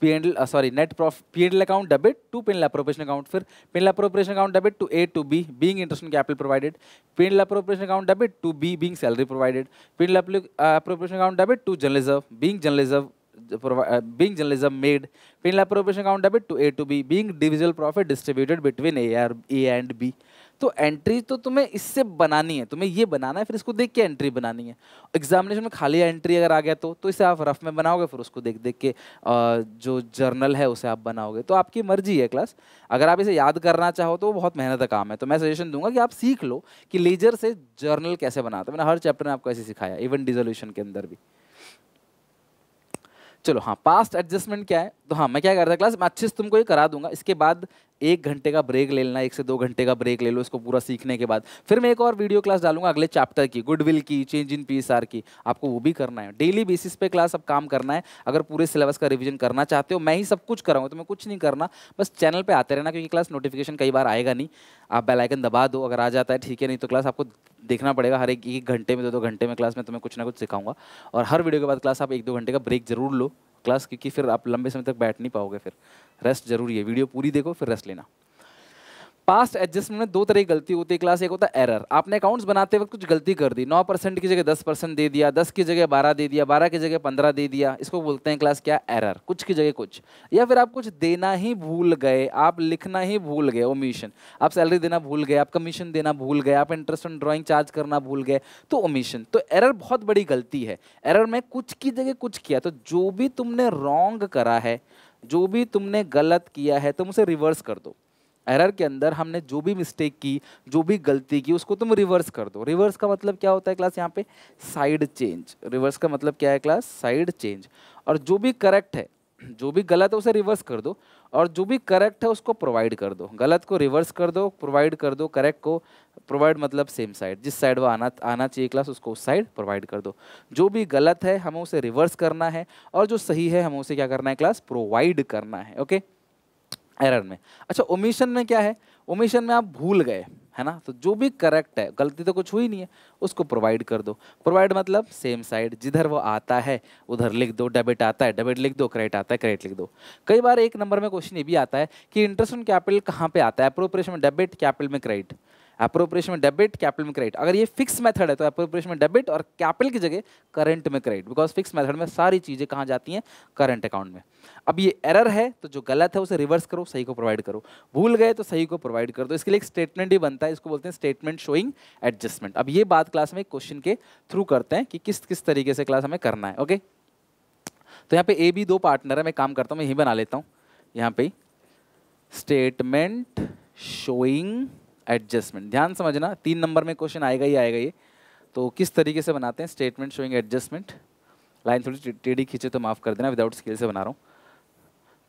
P and sorry net prof P and account debit to P appropriation account फिर P and appropriation account debit to A to B being interest in capital provided P appropriation account debit to B being salary provided P and appropriation account debit to journalism being journalism being journalism made penal appropriation account debit to uh, a to b being uh, uh, divisional profit distributed between a, R, a and तो एंट्री तो तुम्हें इससे बनानी है तुम्हें ये बनाना है फिर इसको देख के एंट्री बनानी है एग्जामिनेशन में खाली एंट्री अगर आ गया तो तो इसे आप रफ में बनाओगे फिर उसको देख देख के जो जर्नल है उसे आप बनाओगे तो आपकी मर्जी है क्लास अगर आप इसे याद करना चाहो तो वो बहुत मेहनत का काम है तो मैं सजेशन दूंगा कि आप सीख लो कि लेजर से जर्नल कैसे बनाते मैंने हर चैप्टर में आपको ऐसे सिखाया इवन डिजोल्यूशन के अंदर भी चलो हाँ पास्ट एडजस्टमेंट क्या है तो हाँ मैं क्या कर रहा था क्लास मैं अच्छे से तुमको ये करा दूंगा इसके बाद एक घंटे का ब्रेक ले लेना एक से दो घंटे का ब्रेक ले लो इसको पूरा सीखने के बाद फिर मैं एक और वीडियो क्लास डालूंगा अगले चैप्टर की गुडविल की चेंज इन पी की आपको वो भी करना है डेली बेसिस पे क्लास अब काम करना है अगर पूरे सिलेबस का रिविजन करना चाहते हो मैं ही सब कुछ कराऊँ तो मैं कुछ नहीं करना बस चैनल पर आते रहना क्योंकि क्लास नोटिफिकेशन कई बार आएगा नहीं आप बेलाइकन दबा दो अगर आ जाता है ठीक है नहीं तो क्लास आपको देखना पड़ेगा हर एक एक घंटे में दो दो घंटे में क्लास में तुम्हें कुछ ना कुछ सिखाऊंगा और हर वीडियो के बाद क्लास आप एक दो घंटे का ब्रेक जरूर लो क्लास क्योंकि फिर आप लंबे समय तक बैठ नहीं पाओगे फिर रेस्ट जरूरी है वीडियो पूरी देखो फिर रेस्ट लेना पास्ट एडजस्टमेंट में दो तरह की गलती होती है क्लास एक होता है एरर आपने अकाउंट्स बनाते वक्त कुछ गलती कर दी नौ परसेंट की जगह दस परसेंट दे दिया दस की जगह बारह दे दिया बारह की जगह पंद्रह दे दिया इसको बोलते हैं क्लास क्या एरर कुछ की जगह कुछ या फिर आप कुछ देना ही भूल गए आप लिखना ही भूल गए ओमिशन आप सैलरी देना भूल गए आप कमीशन देना भूल गए आप इंटरेस्ट ऑन ड्रॉइंग चार्ज करना भूल गए तो ओमिशन तो एरर बहुत बड़ी गलती है एरर में कुछ की जगह कुछ किया तो जो भी तुमने रॉन्ग करा है जो भी तुमने गलत किया है तुम उसे रिवर्स कर दो एरर के अंदर हमने जो भी मिस्टेक की जो भी गलती की उसको तुम रिवर्स कर दो रिवर्स का मतलब क्या होता है क्लास यहाँ पे साइड चेंज रिवर्स का मतलब क्या है क्लास साइड चेंज और जो भी करेक्ट है जो भी गलत है उसे रिवर्स कर दो और जो भी करेक्ट है उसको प्रोवाइड कर दो गलत को रिवर्स कर दो प्रोवाइड कर दो करेक्ट को प्रोवाइड मतलब सेम साइड जिस साइड वो आना आना चाहिए क्लास उसको उस साइड प्रोवाइड कर दो जो भी गलत है हमें उसे रिवर्स करना है और जो सही है हमें उसे क्या करना है क्लास प्रोवाइड करना है ओके okay? एरर में अच्छा ओमिशन में क्या है ओमिशन में आप भूल गए है ना तो जो भी करेक्ट है गलती तो कुछ हुई नहीं है उसको प्रोवाइड कर दो प्रोवाइड मतलब सेम साइड जिधर वो आता है उधर लिख दो डेबिट आता है डेबिट लिख दो क्रेडिट आता है क्रेडिट लिख दो कई बार एक नंबर में क्वेश्चन ये भी आता है कि इंटरेस्ट ऑन कैपिटल कहाँ पे आता है अप्रोप्रेशन में डेबिट कैपिटल में क्रेडिट अप्रोप्रिएशन में डेबिट कैपिटल में क्रेडिट अगर ये फिक्स मेथड है तो अप्रोप्रिएशन में डेबिट और कैपिटल की जगह करंट में क्रेडिट बिकॉज फिक्स मेथड में सारी चीज़ें कहाँ जाती हैं करंट अकाउंट में अब ये एरर है तो जो गलत है उसे रिवर्स करो सही को प्रोवाइड करो भूल गए तो सही को प्रोवाइड कर दो इसके लिए एक स्टेटमेंट ही बनता है इसको बोलते हैं स्टेटमेंट शोइंग एडजस्टमेंट अब ये बात क्लास में क्वेश्चन के थ्रू करते हैं कि किस किस तरीके से क्लास हमें करना है ओके तो यहाँ पे ए बी दो पार्टनर है मैं काम करता हूँ मैं यहीं बना लेता हूँ यहाँ पे स्टेटमेंट शोइंग एडजस्टमेंट ध्यान समझना तीन नंबर में क्वेश्चन आएगा ही आएगा ये तो किस तरीके से बनाते हैं स्टेटमेंट शोइंग एडजस्टमेंट लाइन थोड़ी टेढ़ी खींचे तो माफ़ कर देना विदाउट स्केल से बना रहा हूँ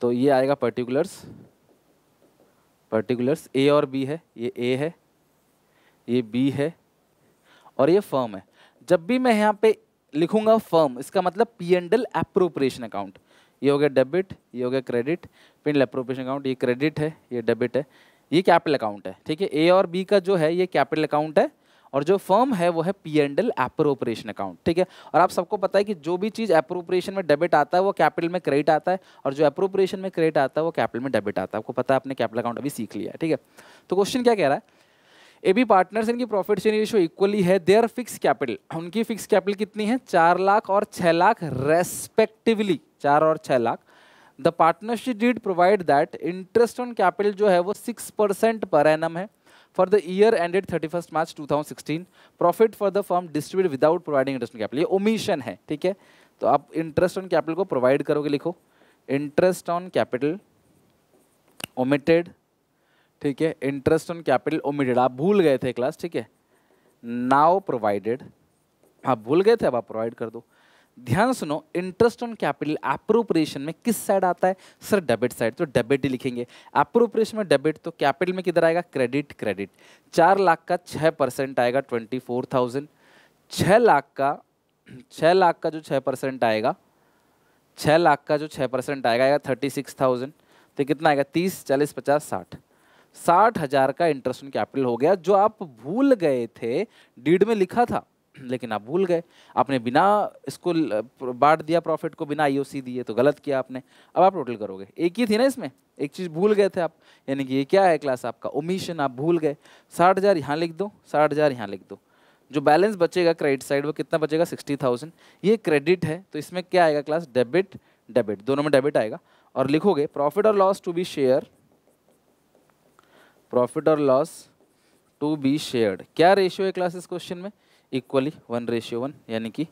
तो ये आएगा पर्टिकुलर्स पर्टिकुलर्स ए और बी है ये ए है ये बी है और ये फर्म है जब भी मैं यहाँ पे लिखूंगा फर्म इसका मतलब P and L appropriation account ये हो गया डेबिट ये हो गया credit P and appropriation account ये क्रेडिट है ये डेबिट है ये कैपिटल अकाउंट है ठीक है ए और बी का जो है ये कैपिटल अकाउंट है और जो फर्म है वो है P and L appropriation account ठीक है और आप सबको पता है कि जो भी चीज़ अप्रोप्रिएशन में डेबिट आता है वो कैपिटल में क्रेडिट आता है और जो अप्रोप्रिएशन में क्रेडिट आता है वो कैपिटल में डेबिट आता है आपको पता है आपने कैपिटल अकाउंट अभी सीख लिया है ठीक है तो क्वेश्चन क्या कह रहा है ए बी पार्टनर्स इनकी प्रॉफिट शेयर रेशियो इक्वली है देयर फिक्स कैपिटल उनकी फिक्स कैपिटल कितनी है चार लाख और छः लाख रेस्पेक्टिवली चार और छः lakh the partnership deed provide that interest on capital जो है वो सिक्स परसेंट पर एन है for the year ended thirty first March two thousand sixteen profit for the firm distribute without providing interest on capital ये ओमिशन है ठीक है तो आप इंटरेस्ट ऑन कैपिटल को प्रोवाइड करोगे लिखो इंटरेस्ट ऑन कैपिटल ओमिटेड ठीक है इंटरेस्ट ऑन कैपिटल ओमिटेड आप भूल गए थे क्लास ठीक है नाउ प्रोवाइडेड आप भूल गए थे अब आप प्रोवाइड कर दो ध्यान सुनो इंटरेस्ट ऑन कैपिटल अप्रोप्रिएशन में किस साइड आता है सर डेबिट साइड तो डेबिट ही लिखेंगे अप्रोप्रिएशन में डेबिट तो कैपिटल में किधर आएगा क्रेडिट क्रेडिट चार लाख का छः परसेंट आएगा ट्वेंटी फोर थाउजेंड छः लाख का छः लाख का जो छः परसेंट आएगा छः लाख का जो छः परसेंट आएगा आएगा थर्टी सिक्स थाउजेंड तो कितना आएगा तीस चालीस पचास साठ साठ हज़ार का इंटरेस्ट ऑन कैपिटल हो गया जो आप भूल गए थे डीड में लिखा था लेकिन आप भूल गए आपने बिना इसको बांट दिया प्रॉफिट को बिना आईओसी दिए तो गलत किया आपने अब आप टोटल करोगे एक ही थी ना इसमें एक चीज़ भूल गए थे आप यानी कि ये क्या है क्लास आपका ओमिशन आप भूल गए साठ हज़ार यहाँ लिख दो साठ हज़ार यहाँ लिख दो जो बैलेंस बचेगा क्रेडिट साइड वो कितना बचेगा सिक्सटी थाउजेंड ये क्रेडिट है तो इसमें क्या आएगा क्लास डेबिट डेबिट दोनों में डेबिट आएगा और लिखोगे प्रॉफिट और loss to be share profit और लॉस टू बी शेयर्ड क्या रेशियो है क्लास इस क्वेश्चन में इक्वली वन रेशियो वन यानी कि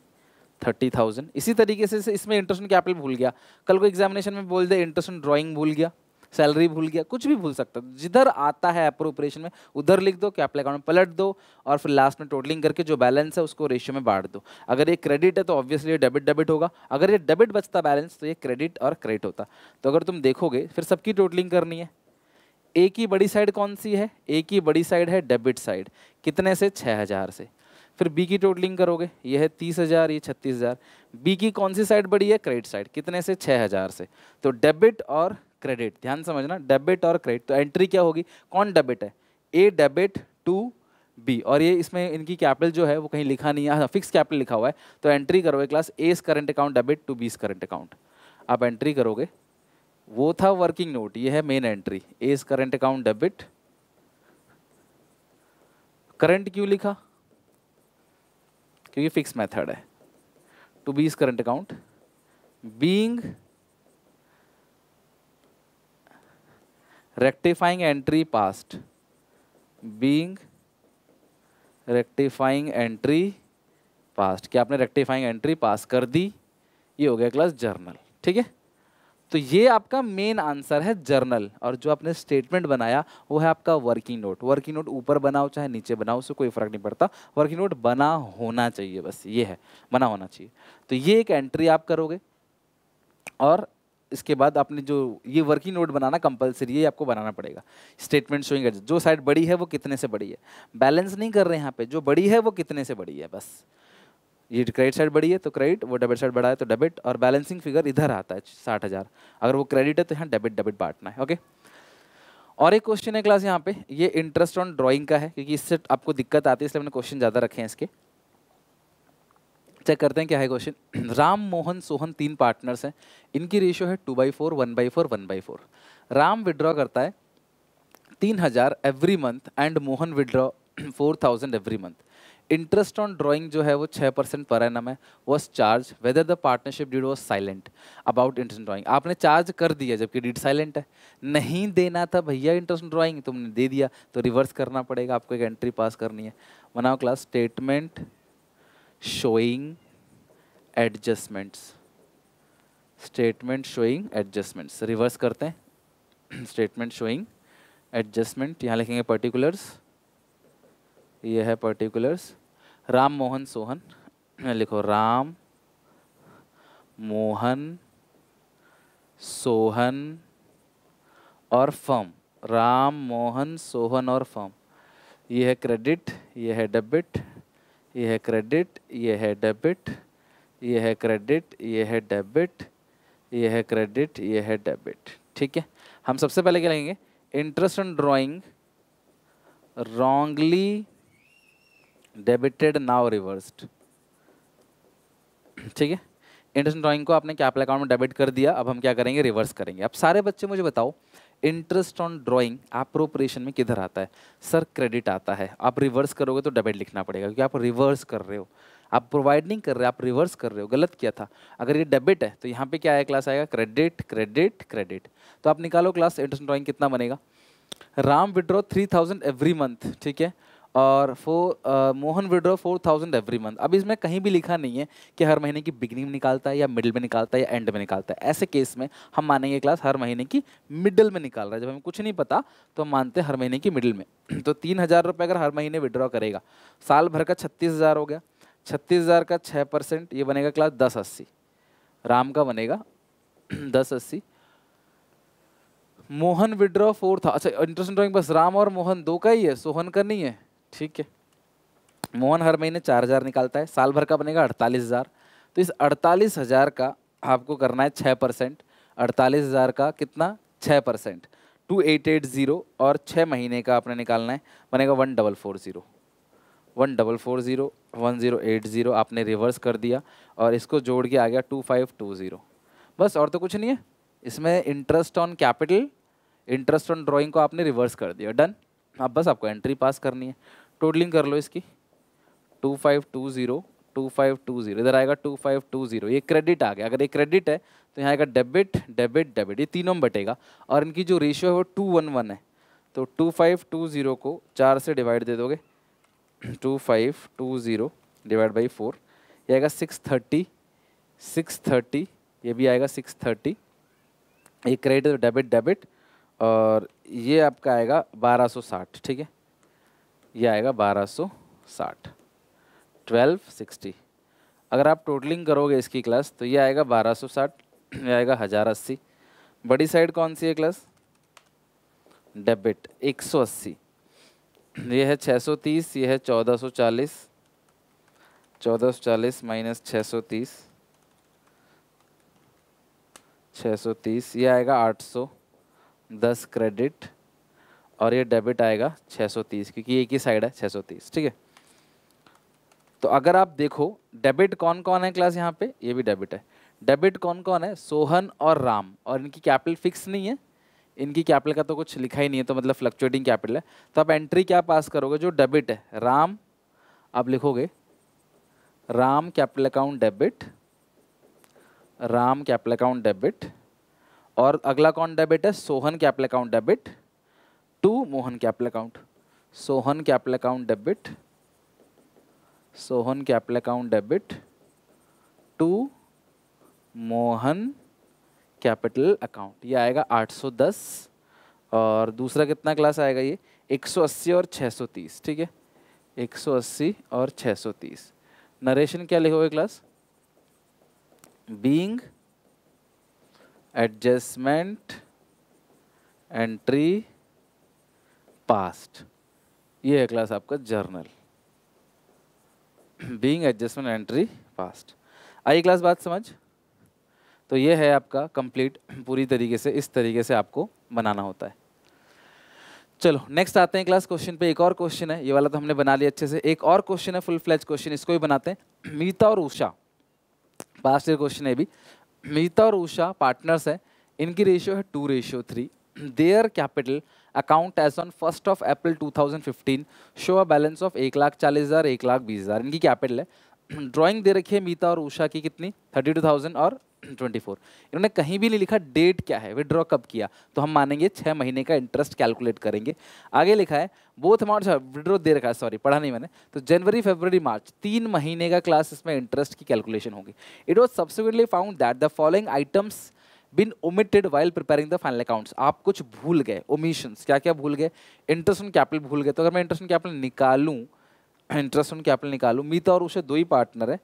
थर्टी थाउजेंड इसी तरीके से इसमें इंटरेस्ट कैपिटल भूल गया कल को एग्जामिनेशन में बोल दे इंटरेस्ट इन ड्रॉइंग भूल गया सैलरी भूल गया कुछ भी भूल सकता जिधर आता है अप्रोप्रिएशन में उधर लिख दो कैपिटल अकाउंट पलट दो और फिर लास्ट में टोटलिंग करके जो बैलेंस है उसको रेशियो में बांट दो अगर ये क्रेडिट है तो ऑब्वियसली ये डेबिट डेबिट होगा अगर ये डेबिट बचता बैलेंस तो ये क्रेडिट और क्रेडिट होता तो अगर तुम देखोगे फिर सबकी टोटलिंग करनी है ए की बड़ी साइड कौन सी है ए की बड़ी साइड है डेबिट साइड कितने से छः हज़ार से फिर बी की टोटलिंग करोगे यह है तीस हज़ार ये छत्तीस हज़ार बी की कौन सी साइड बड़ी है क्रेडिट साइड कितने से छः हज़ार से तो डेबिट और क्रेडिट ध्यान समझना डेबिट और क्रेडिट तो एंट्री क्या होगी कौन डेबिट है ए डेबिट टू बी और ये इसमें इनकी कैपिटल जो है वो कहीं लिखा नहीं है फिक्स हाँ, कैपिटल लिखा हुआ है तो एंट्री करोगे class A is current account debit to B is current account आप एंट्री करोगे वो था वर्किंग नोट ये है main entry A is current account debit current क्यों लिखा क्योंकि फिक्स मेथड है to be is current account being rectifying entry passed being rectifying entry passed क्या आपने रेक्टिफाइंग एंट्री पास कर दी ये हो गया क्लास जर्नल ठीक है तो ये आपका मेन आंसर है जर्नल और जो आपने स्टेटमेंट बनाया वो है आपका वर्किंग नोट वर्किंग नोट ऊपर बनाओ चाहे नीचे बनाओ उससे कोई फर्क नहीं पड़ता वर्किंग नोट बना होना चाहिए बस ये है बना होना चाहिए तो ये एक एंट्री आप करोगे और इसके बाद आपने जो ये वर्किंग नोट बनाना कंपलसरी है आपको बनाना पड़ेगा स्टेटमेंट शोइंग जो साइड बड़ी है वो कितने से बड़ी है बैलेंस नहीं कर रहे हैं यहाँ पे जो बड़ी है वो कितने से बड़ी है बस ये क्रेडिट साइड बढ़ी है तो क्रेडिट वो डेबिट साइड बढ़ा है तो डेबिट और बैलेंसिंग फिगर इधर आता है साठ हज़ार अगर वो क्रेडिट है तो यहाँ डेबिट डेबिट बांटना है ओके और एक क्वेश्चन है क्लास यहाँ पे ये इंटरेस्ट ऑन ड्राइंग का है क्योंकि इससे आपको दिक्कत आती है इसलिए मैंने क्वेश्चन ज़्यादा रखे हैं इसके चेक करते हैं क्या है क्वेश्चन राम मोहन सोहन तीन पार्टनर्स हैं इनकी रेशियो है two by four one by four one by four Ram withdraw करता है तीन हज़ार every month and Mohan withdraw four thousand every month interest on drawing जो है वो छः परसेंट पर एनम है was charge whether the partnership deed was silent about interest drawing आपने चार्ज कर दिया जबकि डीड साइलेंट है नहीं देना था भैया इंटरेस्ट ड्राइंग तुमने दे दिया तो रिवर्स करना पड़ेगा आपको एक एंट्री पास करनी है बनाओ class statement showing adjustments statement showing adjustments reverse करते हैं स्टेटमेंट शोइंग एडजस्टमेंट यहाँ लिखेंगे पर्टिकुलर्स ये है पर्टिकुलर्स राम मोहन सोहन लिखो राम मोहन सोहन और फम राम मोहन सोहन और फम ये है क्रेडिट ये है डेबिट ये है क्रेडिट ये है डेबिट ये है क्रेडिट ये है डेबिट ये है क्रेडिट ये है डेबिट ठीक है हम सबसे पहले क्या लेंगे interest on drawing wrongly debited now reversed ठीक है इंटरेस्ट ड्राइंग को आपने कैपिटल अकाउंट में डेबिट कर दिया अब हम क्या करेंगे रिवर्स करेंगे अब सारे बच्चे मुझे बताओ इंटरेस्ट ऑन ड्राइंग अप्रोप्रिएशन में किधर आता है सर क्रेडिट आता है आप रिवर्स करोगे तो डेबिट लिखना पड़ेगा क्योंकि आप रिवर्स कर रहे हो आप प्रोवाइड नहीं कर रहे आप रिवर्स कर रहे हो गलत किया था अगर ये डेबिट है तो यहाँ पे क्या आया क्लास आएगा क्रेडिट क्रेडिट क्रेडिट तो आप निकालो क्लास इंटरेस्ट ड्राइंग कितना बनेगा Ram withdraw three thousand every month ठीक है और four uh, Mohan withdraw four thousand every month अब इसमें कहीं भी लिखा नहीं है कि हर महीने की बिगनिंग में निकालता है या मिडिल में निकालता है या एंड में निकालता है ऐसे केस में हम मानेंगे क्लास हर महीने की मिडिल में निकाल रहा है जब हमें कुछ नहीं पता तो हम मानते हैं हर महीने की मिडिल में तो तीन हज़ार रुपये अगर हर महीने विड्रॉ करेगा साल भर का छत्तीस हज़ार हो गया छत्तीस हज़ार का छः परसेंट ये बनेगा क्लास दस अस्सी राम का बनेगा दस अस्सी मोहन विड्रॉ फोर था अच्छा इंटरेस्ट ड्रॉइंग बस राम और मोहन दो का ही है सोहन का नहीं है ठीक है मोहन हर महीने चार हज़ार निकालता है साल भर का बनेगा अड़तालीस हज़ार तो इस अड़तालीस हज़ार का आपको करना है छः परसेंट अड़तालीस हज़ार का कितना छः percent two eight eight zero और छः महीने का आपने निकालना है बनेगा one double four zero one double four zero one zero eight zero आपने रिवर्स कर दिया और इसको जोड़ के आ गया टू फाइव टू ज़ीरो बस और तो कुछ नहीं है इसमें interest on capital interest on drawing को आपने रिवर्स कर दिया डन अब बस आपको एंट्री पास करनी है टोटलिंग कर लो इसकी two five two zero two five two zero इधर आएगा टू फाइव टू ज़ीरो ये क्रेडिट आ गया अगर ये क्रेडिट है तो यहाँ आएगा डेबिट डेबिट डेबिट ये तीनों बटेगा और इनकी जो रेशियो है वो टू वन वन है तो टू फाइव टू ज़ीरो को चार से डिवाइड दे दोगे two five two zero divide by four ये आएगा सिक्स थर्टी सिक्स थर्टी ये भी आएगा सिक्स थर्टी ये क्रेडिट डेबिट डेबिट और ये आपका आएगा 1260 ठीक है ये आएगा 1260 1260 अगर आप टोटलिंग करोगे इसकी क्लास तो ये आएगा 1260 ये आएगा हज़ार अस्सी बड़ी साइड कौन सी है क्लास डेबिट 180 ये है 630 ये है 1440 1440 माइनस 630 630 ये आएगा 800 दस क्रेडिट और ये डेबिट आएगा 630 क्योंकि एक ही साइड है 630 ठीक है तो अगर आप देखो डेबिट कौन कौन है क्लास यहाँ पे ये भी डेबिट है डेबिट कौन कौन है सोहन और राम और इनकी कैपिटल फिक्स नहीं है इनकी कैपिटल का तो कुछ लिखा ही नहीं है तो मतलब फ्लक्चुएटिंग कैपिटल है तो आप एंट्री क्या पास करोगे जो डेबिट है राम आप लिखोगे Ram capital account debit Ram capital account debit और अगला कौन डेबिट है Sohan capital account debit to Mohan capital account Sohan capital account debit Sohan capital account debit to Mohan capital account ये आएगा 810 और दूसरा कितना क्लास आएगा ये 180 और 630 ठीक है 180 और 630 नरेशन क्या लिखोगे class being adjustment entry passed ये है क्लास आपका journal being adjustment entry passed आई क्लास बात समझ तो ये है आपका कंप्लीट पूरी तरीके से इस तरीके से आपको बनाना होता है चलो नेक्स्ट आते हैं क्लास क्वेश्चन पे एक और क्वेश्चन है ये वाला तो हमने बना लिया अच्छे से एक और क्वेश्चन है फुल फ्लैच क्वेश्चन इसको भी बनाते हैं मीता और उषा पास्ट ईयर क्वेश्चन है भी मीता और उषा पार्टनर्स हैं इनकी रेशियो है two ratio three their capital account as on first of April 2015 show a balance of एक लाख चालीस हज़ार एक लाख बीस हज़ार इनकी कैपिटल है ड्राइंग दे रखी है मीता और उषा की कितनी थर्टी टू थाउजेंड और ट्वेंटी फोर इन्होंने कहीं भी नहीं लिखा डेट क्या है विड्रॉ कब किया तो हम मानेंगे छः महीने का इंटरेस्ट कैलकुलेट करेंगे आगे लिखा है बोथ अमाउंट हाँ, विड्रॉ दे रखा है सॉरी पढ़ा नहीं मैंने तो जनवरी फेबररी मार्च तीन महीने का क्लास इसमें इंटरेस्ट की कैलकुलेशन होगी it was subsequently found that the following items been omitted while preparing the final accounts आप कुछ भूल गए ओमिशंस क्या क्या भूल गए इंटरेस्ट ऑन कैपिटल भूल गए तो अगर मैं इंटरेस्ट ऑन कैपिटल निकालूँ इंटरेस्ट ऑन कैपिटल निकालूँ मीता और उसे दो ही पार्टनर है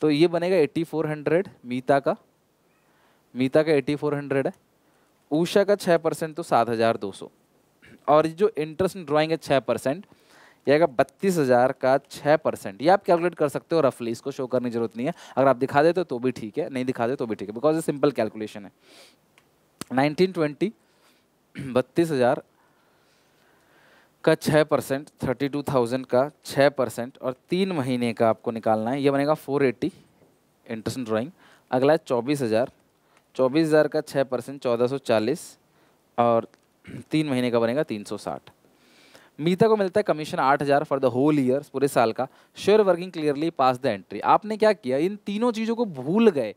तो ये बनेगा एट्टी फोर हंड्रेड मीता का मीता का 8400 है ऊषा का 6 परसेंट तो 7200 और जो इंटरेस्ट ड्राइंग है 6 परसेंट यह आएगा बत्तीस हज़ार का छः परसेंट ये आप कैलकुलेट कर सकते हो रफली इसको शो करने की जरूरत नहीं है अगर आप दिखा देते हो तो भी ठीक है नहीं दिखा दे तो भी ठीक है बिकॉज ये सिंपल कैलकुलेशन है नाइनटीन ट्वेंटी बत्तीस हज़ार का छः परसेंट थर्टी टू थाउजेंड का छः परसेंट और तीन महीने का आपको निकालना है ये बनेगा फोर एट्टी इंटरेस्ट ड्राइंग अगला है चौबीस हज़ार चौबीस हज़ार का छः परसेंट चौदह सौ चालीस और तीन महीने का बनेगा तीन सौ साठ मीता को मिलता है कमीशन आठ हज़ार फॉर द होल ईयर पूरे साल का sure working clearly pass the entry आपने क्या किया इन तीनों चीज़ों को भूल गए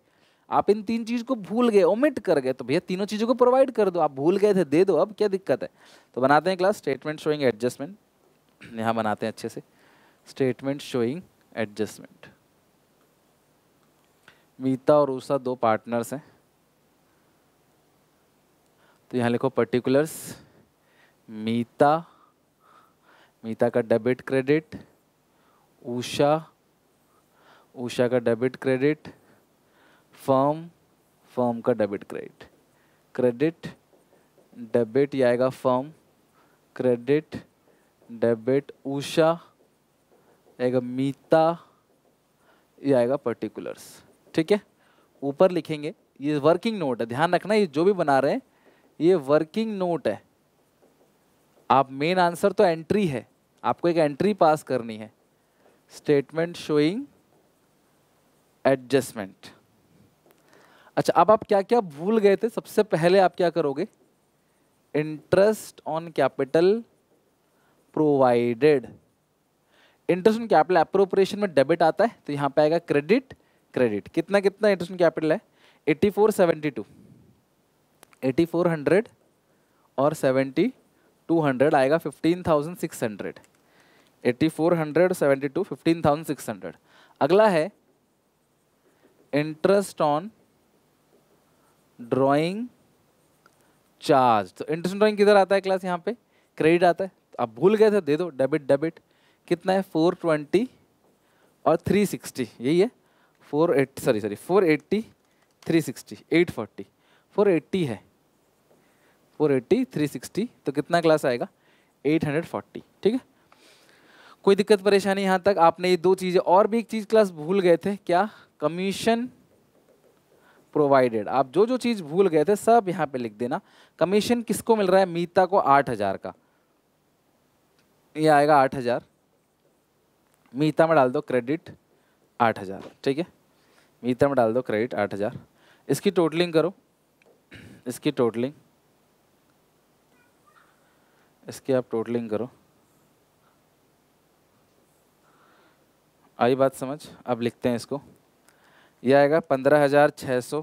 आप इन तीन चीज़ को भूल गए ओमिट कर गए तो भैया तीनों चीज़ों को प्रोवाइड कर दो आप भूल गए थे दे दो अब क्या दिक्कत है तो बनाते हैं क्लास स्टेटमेंट शोइंग एडजस्टमेंट यहाँ बनाते हैं अच्छे से स्टेटमेंट शोइंग एडजस्टमेंट मीता और उषा दो पार्टनर्स हैं तो यहाँ लिखो पर्टिकुलर्स मीता मीता का डेबिट क्रेडिट उषा उषा का डेबिट क्रेडिट फर्म फर्म का डेबिट क्रेडिट क्रेडिट डेबिट या आएगा फर्म क्रेडिट डेबिट उषा आएगा मीता ये आएगा पर्टिकुलर्स ठीक है ऊपर लिखेंगे ये वर्किंग नोट है ध्यान रखना ये जो भी बना रहे हैं ये वर्किंग नोट है आप मेन आंसर तो एंट्री है आपको एक एंट्री पास करनी है स्टेटमेंट शोइंग एडजस्टमेंट अच्छा अब आप क्या क्या भूल गए थे सबसे पहले आप क्या करोगे interest on capital provided interest on capital appropriation में डेबिट आता है तो यहाँ पे आएगा क्रेडिट क्रेडिट कितना कितना इंटरेस्ट ऑन कैपिटल है eighty four seventy two eighty four hundred और सेवेंटी टू हंड्रेड आएगा fifteen thousand six hundred eighty four hundred और seventy two fifteen thousand six hundred अगला है इंटरेस्ट ऑन ड्राइंग चार्ज तो इंटरेस्ट ड्राइंग किधर आता है क्लास यहाँ पे क्रेडिट आता है आप भूल गए थे दे दो डेबिट डेबिट कितना है फोर ट्वेंटी और थ्री सिक्सटी यही है four eight sorry sorry four eighty three sixty eight forty four eighty है फोर एट्टी थ्री सिक्सटी तो कितना क्लास आएगा एट हंड्रेड फोर्टी ठीक है कोई दिक्कत परेशानी यहाँ तक आपने ये दो चीज़ें और भी एक चीज़ क्लास भूल गए थे क्या कमीशन प्रोवाइडेड आप जो जो चीज़ भूल गए थे सब यहाँ पे लिख देना कमीशन किसको मिल रहा है मीता को आठ हज़ार का ये आएगा आठ हज़ार मीता में डाल दो क्रेडिट आठ हज़ार ठीक है मीता में डाल दो क्रेडिट आठ हज़ार इसकी टोटलिंग करो इसकी टोटलिंग इसकी आप टोटलिंग करो आई बात समझ अब लिखते हैं इसको यह आएगा पंद्रह हज़ार छः सौ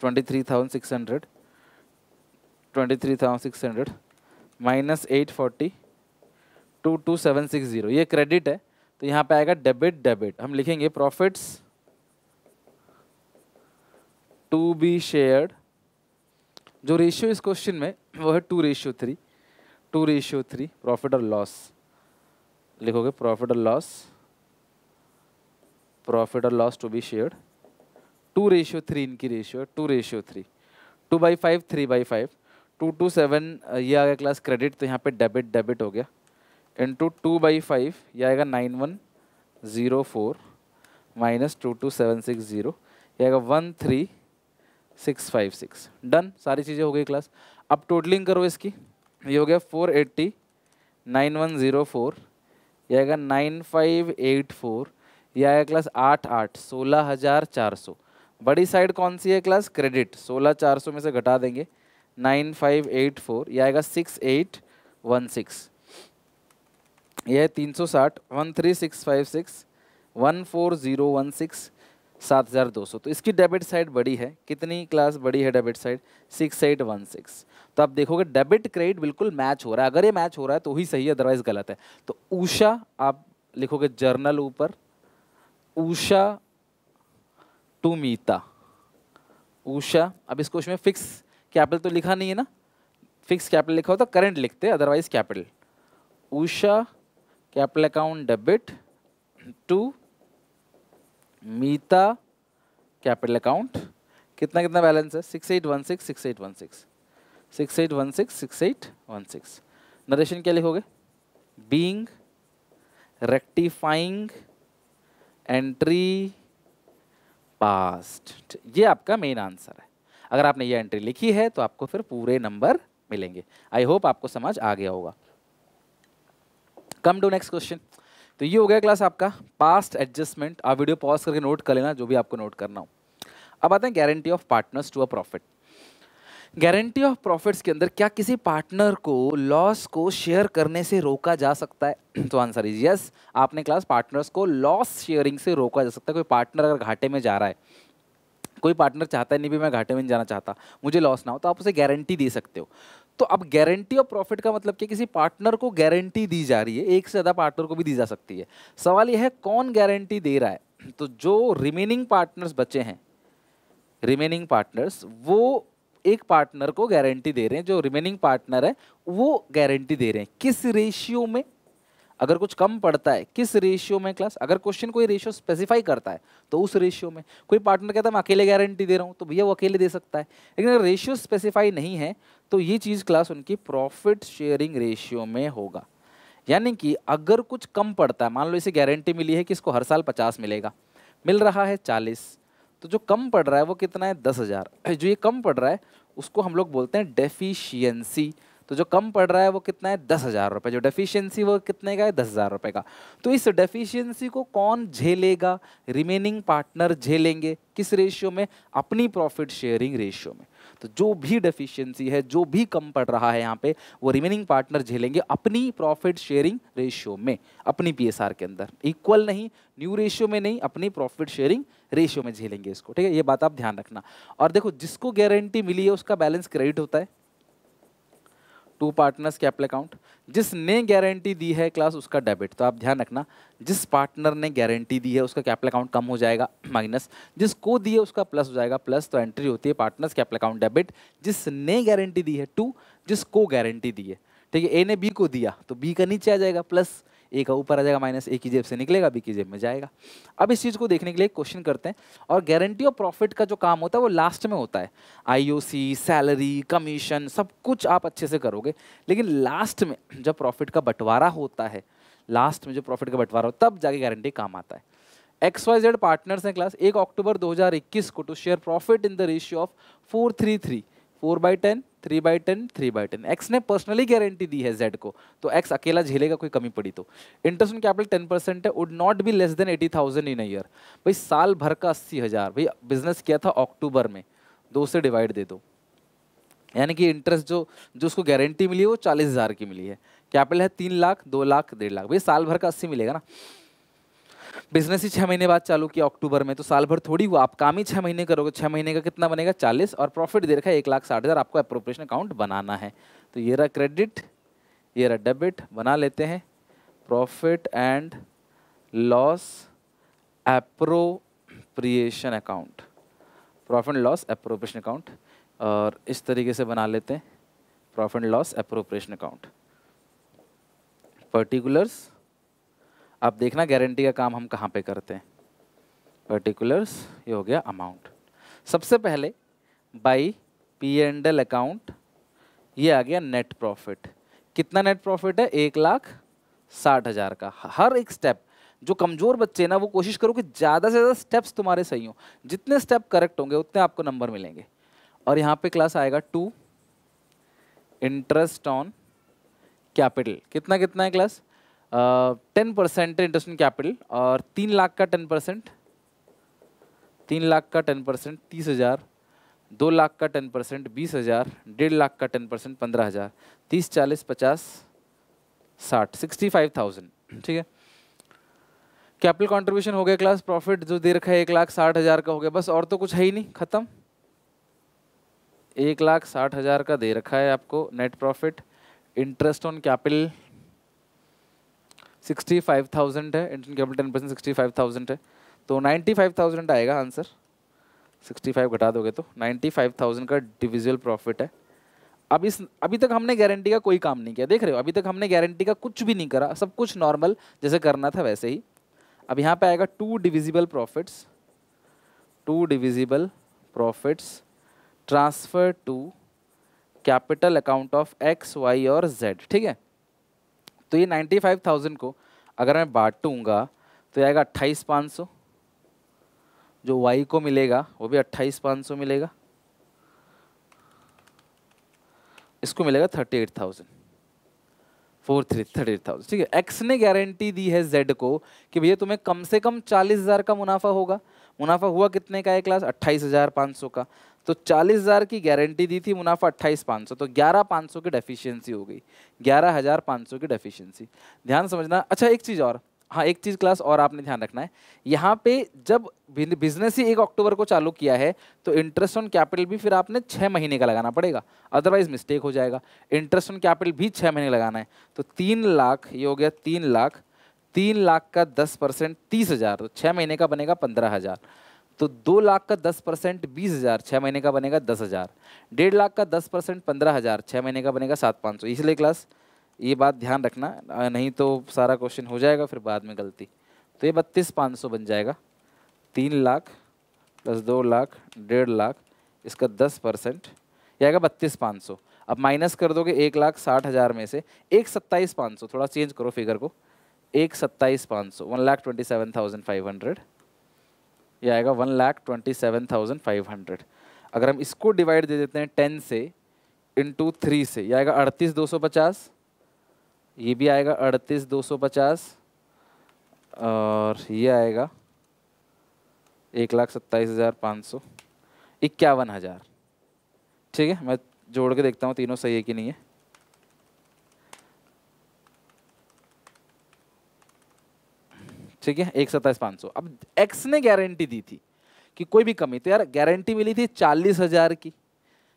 twenty three thousand six hundred twenty three thousand six hundred minus eight forty two two seven six zero ये क्रेडिट है तो यहाँ पे आएगा डेबिट डेबिट हम लिखेंगे प्रॉफिट्स टू बी शेयर्ड जो रेशियो इस क्वेश्चन में वो है two ratio three two ratio three profit और लॉस लिखोगे प्रॉफिट और लॉस प्रॉफिट और loss to be shared two ratio three इनकी रेशियो है two ratio three two by five three by five two two seven ये आ गया क्लास क्रेडिट तो यहाँ पे डेबिट डेबिट हो गया इंटू टू बाई फाइव यह आएगा nine one zero four minus two two seven six zero आएगा one three six five six done सारी चीज़ें हो गई क्लास अब टोटलिंग करो इसकी ये हो गया four eighty nine one zero four यह आएगा नाइन फाइव एट फोर यह आएगा क्लास आठ आठ सोलह हज़ार चार सौ बड़ी साइड कौन सी है क्लास क्रेडिट सोलह चार सौ में से घटा देंगे नाइन फाइव एट फोर यह आएगा सिक्स एट वन सिक्स यह तीन सौ साठ one three six five six one four zero one six सात हज़ार दो सौ तो इसकी डेबिट साइड बड़ी है कितनी क्लास बड़ी है debit side six eight one six तो आप देखोगे डेबिट क्रेडिट बिल्कुल मैच हो रहा है अगर ये मैच हो रहा है तो ही सही है अदरवाइज गलत है तो ऊषा आप लिखोगे जर्नल ऊपर ऊषा टू मीता ऊषा अब इस क्वेश्चन में फिक्स कैपिटल तो लिखा नहीं है ना फिक्स कैपिटल लिखा हो तो लिखते otherwise capital Usha capital account debit to Meeta capital account कितना कितना बैलेंस है six eight one six six eight one six six eight one six six eight one six narration क्या लिखोगे बींग रेक्टिफाइंग एंट्री पास्ट ये आपका मेन आंसर है अगर आपने ये एंट्री लिखी है तो आपको फिर पूरे नंबर मिलेंगे आई होप आपको समझ आ गया होगा कम टू नेक्स्ट क्वेश्चन तो ये हो गया क्लास आपका पास्ट एडजस्टमेंट आप वीडियो पॉज करके नोट कर लेना जो भी आपको नोट करना हो अब आते हैं guarantee of partners to a profit guarantee of profits के अंदर क्या किसी पार्टनर को लॉस को शेयर करने से रोका जा सकता है तो आंसर इज यस आपने क्लास पार्टनर्स को लॉस शेयरिंग से रोका जा सकता है कोई पार्टनर अगर घाटे में जा रहा है कोई पार्टनर चाहता है नहीं भी मैं घाटे में नहीं जाना चाहता मुझे लॉस ना हो तो आप उसे गारंटी दे सकते हो तो अब गारंटी ऑफ प्रॉफिट का मतलब कि किसी पार्टनर को गारंटी दी जा रही है एक से ज़्यादा पार्टनर को भी दी जा सकती है सवाल यह है कौन गारंटी दे रहा है तो जो रिमेनिंग पार्टनर्स बचे हैं रिमेनिंग पार्टनर्स वो एक पार्टनर को गारंटी दे रहे हैं जो रिमेनिंग पार्टनर है वो गारंटी दे रहे हैं किस रेशियो में अगर कुछ कम पड़ता है किस रेशियो में क्लास अगर क्वेश्चन कोई रेशियो स्पेसिफाई करता है तो उस रेशियो में कोई पार्टनर कहता है मैं अकेले गारंटी दे रहा हूँ तो भैया वो अकेले दे सकता है लेकिन अगर रेशियो स्पेसिफाई नहीं है तो ये चीज़ क्लास उनकी प्रॉफिट शेयरिंग रेशियो में होगा यानी कि अगर कुछ कम पड़ता है मान लो इसे गारंटी मिली है कि इसको हर साल पचास मिलेगा मिल रहा है चालीस तो जो कम पड़ रहा है वो कितना है दस हज़ार जो ये कम पड़ रहा है उसको हम लोग बोलते हैं डेफिशियंसी तो जो कम पड़ रहा है वो कितना है दस हज़ार रुपये जो डेफिशियंसी वो कितने का है दस हज़ार रुपये का तो इस डेफिशियंसी को कौन झेलेगा रिमेनिंग पार्टनर झेलेंगे किस रेशियो में अपनी प्रॉफिट शेयरिंग रेशियो में तो जो भी डेफिशिएंसी है जो भी कम पड़ रहा है यहाँ पे वो रिमेनिंग पार्टनर झेलेंगे अपनी प्रॉफिट शेयरिंग रेशियो में अपनी पी के अंदर इक्वल नहीं न्यू रेशियो में नहीं अपनी प्रॉफिट शेयरिंग रेशियो में झेलेंगे इसको ठीक है ये बात आप ध्यान रखना और देखो जिसको गारंटी मिली है उसका बैलेंस क्रेडिट होता है टू पार्टनर्स कैपिटल अकाउंट जिसने गारंटी दी है क्लास उसका डेबिट तो आप ध्यान रखना जिस पार्टनर ने गारंटी दी है उसका कैपिटल अकाउंट कम हो जाएगा माइनस जिसको तो दी है उसका प्लस हो जाएगा प्लस तो एंट्री होती है पार्टनर्स कैपिटल अकाउंट डेबिट जिसने गारंटी दी है टू जिसको गारंटी दी है ठीक है ए ने बी को दिया तो बी का नीचे आ जाएगा प्लस ए का ऊपर आ जाएगा माइनस ए की जेब से निकलेगा बी की जेब में जाएगा अब इस चीज़ को देखने के लिए क्वेश्चन करते हैं और गारंटी ऑफ प्रॉफिट का जो काम होता है वो लास्ट में होता है आईओसी सैलरी कमीशन सब कुछ आप अच्छे से करोगे लेकिन लास्ट में जब प्रॉफिट का बंटवारा होता है लास्ट में जो प्रॉफिट का बंटवारा हो तब जाके गारंटी काम आता है एक्स वाई जेड पार्टनर्स हैं क्लास एक अक्टूबर दो को to share profit in the ratio of four three three four by ten three by ten three by ten X ने पर्सनली गारंटी दी है जेड को तो एक्स अकेला झेलेगा कोई कमी पड़ी तो interest on capital ten percent है would not be less than eighty thousand in year भाई साल भर का अस्सी हज़ार भाई बिजनेस किया था अक्टूबर में दो से डिवाइड दे दो यानी कि इंटरेस्ट जो जो उसको गारंटी मिली है वो चालीस हज़ार की मिली है कैपिटल है तीन लाख दो लाख डेढ़ लाख भाई साल भर का अस्सी मिलेगा ना बिजनेस ही छः महीने बाद चालू किया अक्टूबर में तो साल भर थोड़ी हुआ आप काम ही छः महीने करोगे छः महीने का कितना बनेगा चालीस और प्रॉफिट दे रखा है एक लाख साठ हज़ार आपको अप्रोप्रिएशन अकाउंट बनाना है तो ये रहा क्रेडिट ये रहा डेबिट बना लेते हैं profit and loss appropriation account profit loss appropriation account और इस तरीके से बना लेते हैं profit loss appropriation account particulars अब देखना गारंटी का काम हम कहाँ पे करते हैं पर्टिकुलर्स ये हो गया अमाउंट सबसे पहले by P and L account ये आ गया नेट प्रॉफिट कितना नेट प्रॉफिट है एक लाख साठ हज़ार का हर एक स्टेप जो कमज़ोर बच्चे ना वो कोशिश करो कि ज़्यादा से ज़्यादा स्टेप्स तुम्हारे सही हों जितने स्टेप करेक्ट होंगे उतने आपको नंबर मिलेंगे और यहाँ पे क्लास आएगा टू इंटरेस्ट ऑन कैपिटल कितना कितना है class ten percent interest in capital और तीन लाख का टेन परसेंट तीन लाख का टेन परसेंट तीस हज़ार दो लाख का टेन परसेंट बीस हज़ार डेढ़ लाख का टेन परसेंट पंद्रह हज़ार तीस चालीस पचास साठ सिक्सटी फाइव थाउजेंड ठीक है कैपिटल कंट्रीब्यूशन हो गया क्लास प्रॉफिट जो दे रखा है एक लाख साठ हज़ार का हो गया बस और तो कुछ है ही नहीं ख़त्म एक लाख साठ हज़ार का दे रखा है आपको net profit interest on capital sixty five thousand है interest on capital ten percent sixty five thousand है तो नाइन्टी फाइव थाउजेंड आएगा आंसर सिक्सटी फाइव घटा दोगे तो नाइन्टी फाइव थाउजेंड का डिविजुअल प्रॉफिट है अब इस अभी तक हमने गारंटी का कोई काम नहीं किया देख रहे हो अभी तक हमने गारंटी का कुछ भी नहीं करा सब कुछ नॉर्मल जैसे करना था वैसे ही अब यहाँ पे आएगा to divisible profits to divisible profits transfer to capital account of X Y और जेड ठीक है तो ये 95,000 को अगर मैं बांटूंगा तो आएगा अट्ठाईस पाँच सौ जो वाई को मिलेगा वो भी अट्ठाईस पाँच सौ मिलेगा इसको मिलेगा thirty eight thousand four three thirty eight thousand ठीक है एक्स ने गारंटी दी है जेड को कि भैया तुम्हें कम से कम चालीस हज़ार का मुनाफा होगा मुनाफा हुआ कितने का है क्लास अट्ठाईस हज़ार पाँच सौ का तो 40,000 की गारंटी दी थी मुनाफा अट्ठाईस पाँच सौ तो ग्यारह पाँच सौ की डेफिशिएंसी हो गई ग्यारह हज़ार पाँच सौ की डेफिशिएंसी ध्यान समझना अच्छा एक चीज़ और हाँ एक चीज़ क्लास और आपने ध्यान रखना है यहाँ पे जब बिजनेस ही एक अक्टूबर को चालू किया है तो इंटरेस्ट ऑन कैपिटल भी फिर आपने छः महीने का लगाना पड़ेगा अदरवाइज मिस्टेक हो जाएगा इंटरेस्ट ऑन कैपिटल भी छः महीने लगाना है तो तीन लाख ये हो गया तीन लाख तीन लाख का दस परसेंट तीस हज़ार तो छः महीने का बनेगा पंद्रह हज़ार तो दो लाख का दस परसेंट बीस हज़ार छः महीने का बनेगा दस हज़ार डेढ़ लाख का दस परसेंट पंद्रह हज़ार छः महीने का बनेगा सात पाँच सौ इसलिए क्लास ये बात ध्यान रखना नहीं तो सारा क्वेश्चन हो जाएगा फिर बाद में गलती तो ये बत्तीस पाँच सौ बन जाएगा तीन लाख प्लस दो लाख डेढ़ लाख इसका दस परसेंट यह आएगा बत्तीस पाँच सौ अब माइनस कर दोगे एक लाख साठ हज़ार में से एक सत्ताईस पाँच सौ थोड़ा चेंज करो फिगर को एक सत्ताईस पाँच सौ one lakh twenty seven thousand five hundred ये आएगा one lakh twenty seven thousand five hundred अगर हम इसको डिवाइड दे देते हैं टेन से इंटू थ्री से यह आएगा अड़तीस दो सौ पचास ये भी आएगा अड़तीस दो सौ पचास और ये आएगा एक लाख सत्ताईस हज़ार पाँच सौ इक्यावन हज़ार ठीक है मैं जोड़ के देखता हूँ तीनों सही है कि नहीं है ठीक है एक सत्ताईस पाँच सौ अब एक्स ने गारंटी दी थी कि कोई भी कमी तो यार गारंटी मिली थी चालीस हज़ार की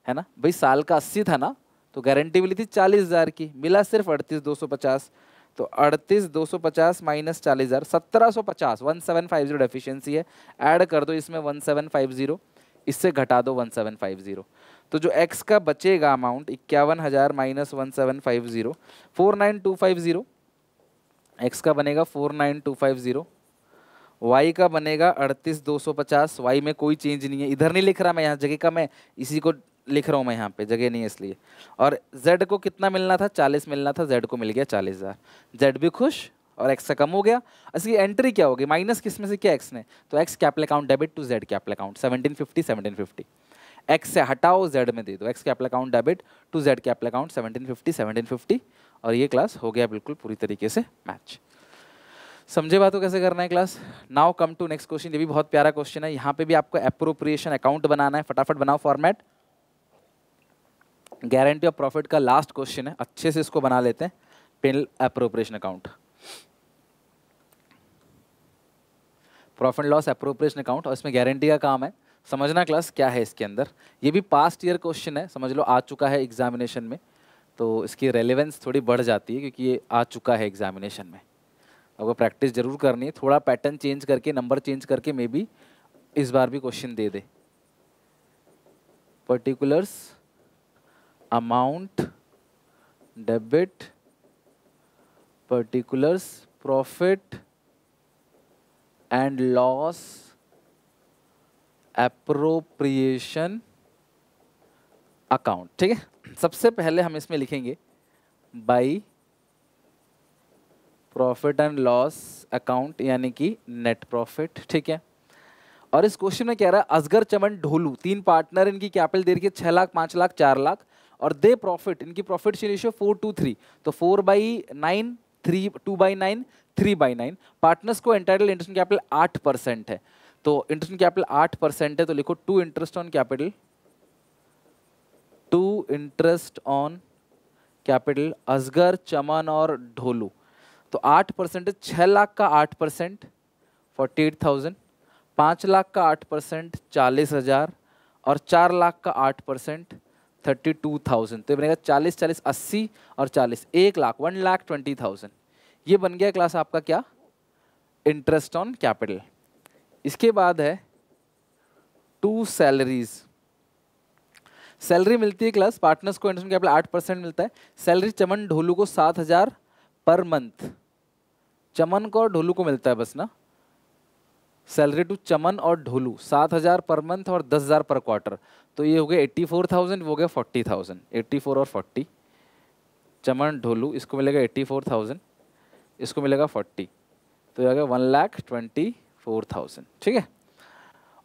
है ना भाई साल का अस्सी था ना तो गारंटी मिली थी चालीस हज़ार की मिला सिर्फ अड़तीस दो सौ पचास तो अड़तीस दो सौ पचास माइनस चालीस हज़ार सत्रह सौ पचास one seven five zero deficiency है ऐड कर दो इसमें वन सेवन फाइव ज़ीरो इससे घटा दो वन सेवन फाइव ज़ीरो तो जो एक्स का बचेगा अमाउंट इक्यावन हज़ार minus one seven five zero four nine two five zero X का बनेगा four nine two five zero Y का बनेगा अड़तीस दो सौ पचास वाई में कोई चेंज नहीं है इधर नहीं लिख रहा मैं यहाँ जगह का मैं इसी को लिख रहा हूँ मैं यहाँ पे जगह नहीं है इसलिए और जेड को कितना मिलना था चालीस मिलना था जेड को मिल गया चालीस हज़ार जेड भी खुश और एक्स से कम हो गया इसकी एंट्री क्या होगी माइनस किस में से क्या एक्स ने तो X capital account debit to Z capital account seventeen fifty seventeen fifty X से हटाओ जेड में दे दो X capital account debit to Z capital account seventeen fifty seventeen fifty और ये क्लास हो गया बिल्कुल पूरी तरीके से मैच समझे बात को कैसे करना है class now come to next question ये भी बहुत प्यारा क्वेश्चन है यहाँ पे भी आपको अप्रोप्रिएशन अकाउंट बनाना है फटाफट बनाओ फॉर्मेट गारंटी ऑफ प्रॉफिट का लास्ट क्वेश्चन है अच्छे से इसको बना लेते हैं पेनल appropriation account profit loss appropriation account और इसमें गारंटी का काम है समझना क्लास क्या है इसके अंदर ये भी पास्ट ईयर क्वेश्चन है समझ लो आ चुका है एग्जामिनेशन में तो इसकी रेलिवेंस थोड़ी बढ़ जाती है क्योंकि ये आ चुका है एग्जामिनेशन में आपको प्रैक्टिस जरूर करनी है थोड़ा पैटर्न चेंज करके नंबर चेंज करके मे बी इस बार भी क्वेश्चन दे दे particulars amount debit particulars profit and loss appropriation account ठीक है सबसे पहले हम इसमें लिखेंगे by profit and loss account यानी कि नेट प्रॉफिट ठीक है और इस क्वेश्चन में कह रहा है असगर चमन ढोलू तीन पार्टनर इनकी कैपिटल दे रखी है छः लाख पाँच लाख चार लाख और दे प्रॉफिट इनकी profit share ratio four two three तो four by nine three two by nine three by nine partners को एंटाइटल इंटरेस्ट कैपिटल आठ परसेंट है तो इंटरेस्ट कैपिटल आठ परसेंट है तो लिखो to interest on capital to interest on capital Asgar Chaman और ढोलू तो आठ परसेंटेज छः लाख का आठ परसेंट फोर्टी एट थाउजेंड पाँच लाख का आठ परसेंट चालीस हज़ार और चार लाख का आठ परसेंट थर्टी टू थाउजेंड तो ये बनेगा चालीस चालीस अस्सी और चालीस एक lakh one lakh twenty thousand ये बन गया क्लास आपका क्या इंटरेस्ट ऑन कैपिटल इसके बाद है टू सैलरीज़ सैलरी मिलती है क्लास पार्टनर्स को इंटरेस्ट कैपिटल आठ परसेंट मिलता है सैलरी चमन ढोलू को सात हज़ार पर मंथ चमन को और ढोलू को मिलता है बस ना सैलरी टू चमन और ढोलू सात हज़ार पर मंथ और दस हज़ार पर क्वार्टर तो ये हो गया एट्टी फोर थाउजेंड वो हो गया फोर्टी थाउजेंड एट्टी फोर और फोर्टी चमन ढोलू इसको मिलेगा एट्टी फोर थाउजेंड इसको मिलेगा फोर्टी तो ये आ गया one lakh twenty four thousand ठीक है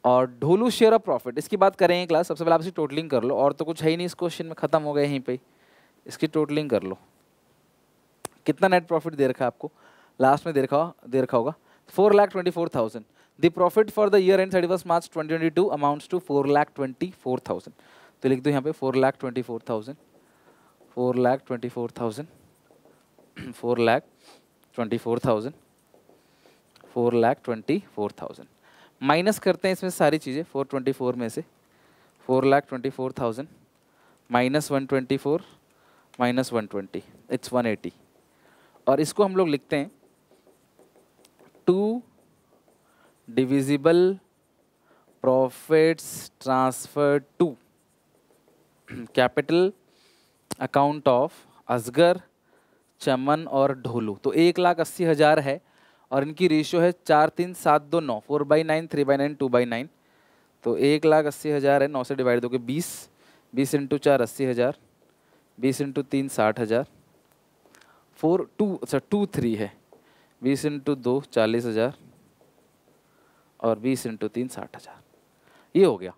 और ढोलू शेयर ऑफ प्रॉफिट इसकी बात करें क्लास सबसे पहले आप इसकी टोटलिंग कर लो और तो कुछ है ही नहीं इस क्वेश्चन में ख़त्म हो गया यहीं पे इसकी टोटलिंग कर लो कितना नेट प्रॉफिट दे रखा है आपको लास्ट में दे रखा दे रखा होगा four lakh twenty four thousand the profit for the year end thirty first March twenty twenty two amounts to four lakh twenty four thousand तो लिख दो यहाँ पे four lakh twenty four thousand four lakh twenty four thousand four lakh twenty four thousand four lakh twenty four thousand minus करते हैं इसमें सारी चीज़ें फोर ट्वेंटी फोर में से four lakh twenty four thousand minus one twenty four minus one twenty it's one eighty और इसको हम लोग लिखते हैं to divisible profits transfer to capital account of Asgar Chaman और ढोलू तो एक लाख अस्सी हज़ार है और इनकी रेशियो है चार तीन सात दो नौ four by nine three by nine two by nine तो एक लाख अस्सी हज़ार है नौ से डिवाइड दोगे बीस बीस इंटू चार अस्सी हज़ार बीस इंटू तीन साठ हज़ार फोर टू अच्छा टू थ्री है बीस इंटू दो चालीस हज़ार और बीस इंटू तीन साठ हज़ार ये हो गया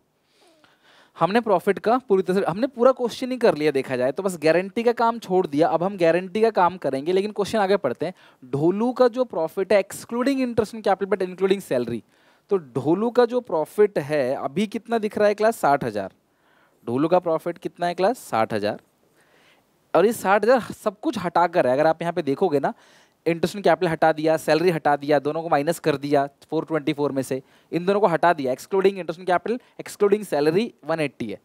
हमने प्रॉफिट का पूरी तरह हमने पूरा क्वेश्चन ही कर लिया देखा जाए तो बस गारंटी का काम छोड़ दिया अब हम गारंटी का काम करेंगे लेकिन क्वेश्चन आगे पढ़ते हैं ढोलू का जो प्रॉफिट है excluding interest in capital but including salary तो ढोलू का जो प्रॉफिट है अभी कितना दिख रहा है क्लास साठ हज़ार ढोलू का प्रॉफिट कितना है क्लास साठ हज़ार और ये साठ हज़ार सब कुछ हटा कर है अगर आप यहाँ पे देखोगे ना इंटरेस्ट कैपिटल हटा दिया सैलरी हटा दिया दोनों को माइनस कर दिया 424 में से इन दोनों को हटा दिया excluding interest capital excluding salary 180 है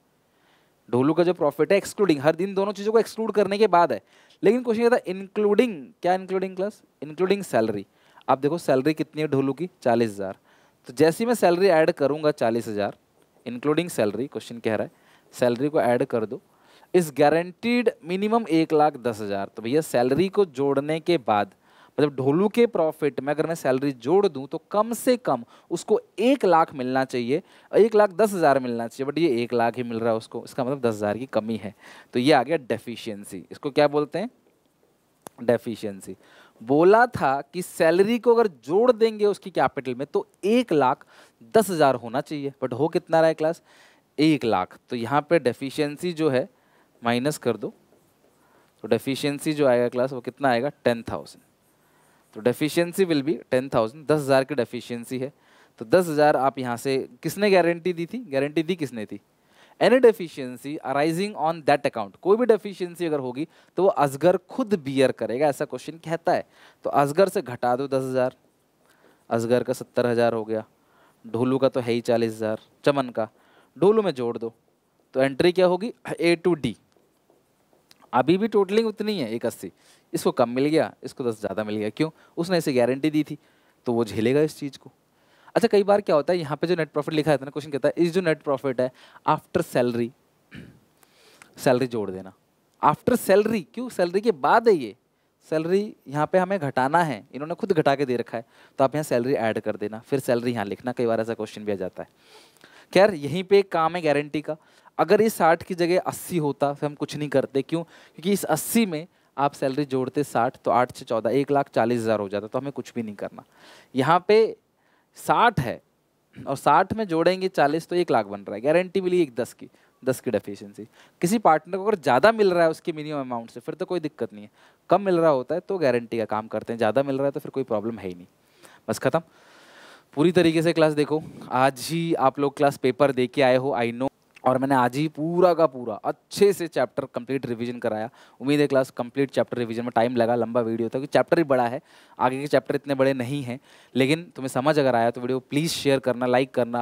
ढोलू का जो प्रॉफिट है एक्सक्लूडिंग हर दिन दोनों चीज़ों को एक्सक्लूड करने के बाद है लेकिन क्वेश्चन ये था इंक्लूडिंग क्या इंक्लूडिंग क्लस इंक्लूडिंग सैलरी आप देखो सैलरी कितनी है ढोलू की चालीस हज़ार तो जैसे मैं सैलरी ऐड करूँगा चालीस हज़ार इंक्लूडिंग सैलरी क्वेश्चन कह रहा है सैलरी को ऐड कर दो इस गारंटीड मिनिमम एक लाख दस हज़ार तो भैया सैलरी को जोड़ने के बाद मतलब ढोलू के प्रॉफिट में अगर मैं सैलरी जोड़ दूं तो कम से कम उसको एक लाख मिलना चाहिए एक लाख दस हज़ार मिलना चाहिए बट ये एक लाख ही मिल रहा है उसको इसका मतलब दस हज़ार की कमी है तो ये आ गया डेफिशिएंसी इसको क्या बोलते हैं डेफिशिएंसी बोला था कि सैलरी को अगर जोड़ देंगे उसकी कैपिटल में तो एक लाख दस हज़ार होना चाहिए बट हो कितना रहा है क्लास एक लाख तो यहाँ पर डेफिशियंसी जो है माइनस कर दो तो डेफिशियंसी जो आएगा क्लास वो कितना आएगा टेन थाउजेंड तो deficiency will be ten thousand दस हज़ार की डेफिशिएंसी है तो दस हज़ार आप यहाँ से किसने गारंटी दी थी गारंटी दी किसने थी any deficiency arising on that account कोई भी डेफिशिएंसी अगर होगी तो वो असगर खुद बियर करेगा ऐसा क्वेश्चन कहता है तो असगर से घटा दो दस हज़ार असगर का सत्तर हज़ार हो गया ढोलू का तो है ही चालीस हज़ार चमन का ढोलू में जोड़ दो तो एंट्री क्या होगी ए टू डी अभी भी टोटलिंग उतनी है एक अस्सी इसको कम मिल गया इसको दस ज़्यादा मिल गया क्यों उसने ऐसे गारंटी दी थी तो वो झेलेगा इस चीज़ को अच्छा कई बार क्या होता है यहाँ पे जो नेट प्रॉफिट लिखा रहता है ना क्वेश्चन कहता है इस जो नेट प्रॉफिट है आफ्टर सैलरी सैलरी जोड़ देना आफ्टर सैलरी क्यों सैलरी के बाद है ये सैलरी यहाँ पे हमें घटाना है इन्होंने खुद घटा के दे रखा है तो आप यहाँ सैलरी ऐड कर देना फिर सैलरी यहाँ लिखना कई बार ऐसा क्वेश्चन भी आ जाता है खैर यहीं पे काम है गारंटी का अगर ये साठ की जगह अस्सी होता फिर हम कुछ नहीं करते क्यों क्योंकि इस अस्सी में आप सैलरी जोड़ते साठ तो आठ से चौदह एक लाख चालीस हज़ार हो जाता तो हमें कुछ भी नहीं करना यहाँ पे साठ है और साठ में जोड़ेंगे चालीस तो एक लाख बन रहा है गारंटी मिली एक दस की दस की डेफिशिएंसी किसी पार्टनर को अगर ज़्यादा मिल रहा है उसके मिनिमम अमाउंट से फिर तो कोई दिक्कत नहीं है कम मिल रहा होता है तो गारंटी का काम करते हैं ज़्यादा मिल रहा है तो फिर कोई प्रॉब्लम है ही नहीं बस ख़त्म पूरी तरीके से क्लास देखो आज ही आप लोग क्लास पेपर दे के आए हो आई नो और मैंने आज ही पूरा का पूरा अच्छे से चैप्टर कंप्लीट रिवीजन कराया उम्मीद है क्लास कंप्लीट चैप्टर रिवीजन में टाइम लगा लंबा वीडियो था क्योंकि चैप्टर ही बड़ा है आगे के चैप्टर इतने बड़े नहीं हैं लेकिन तुम्हें समझ अगर आया तो वीडियो प्लीज़ शेयर करना लाइक करना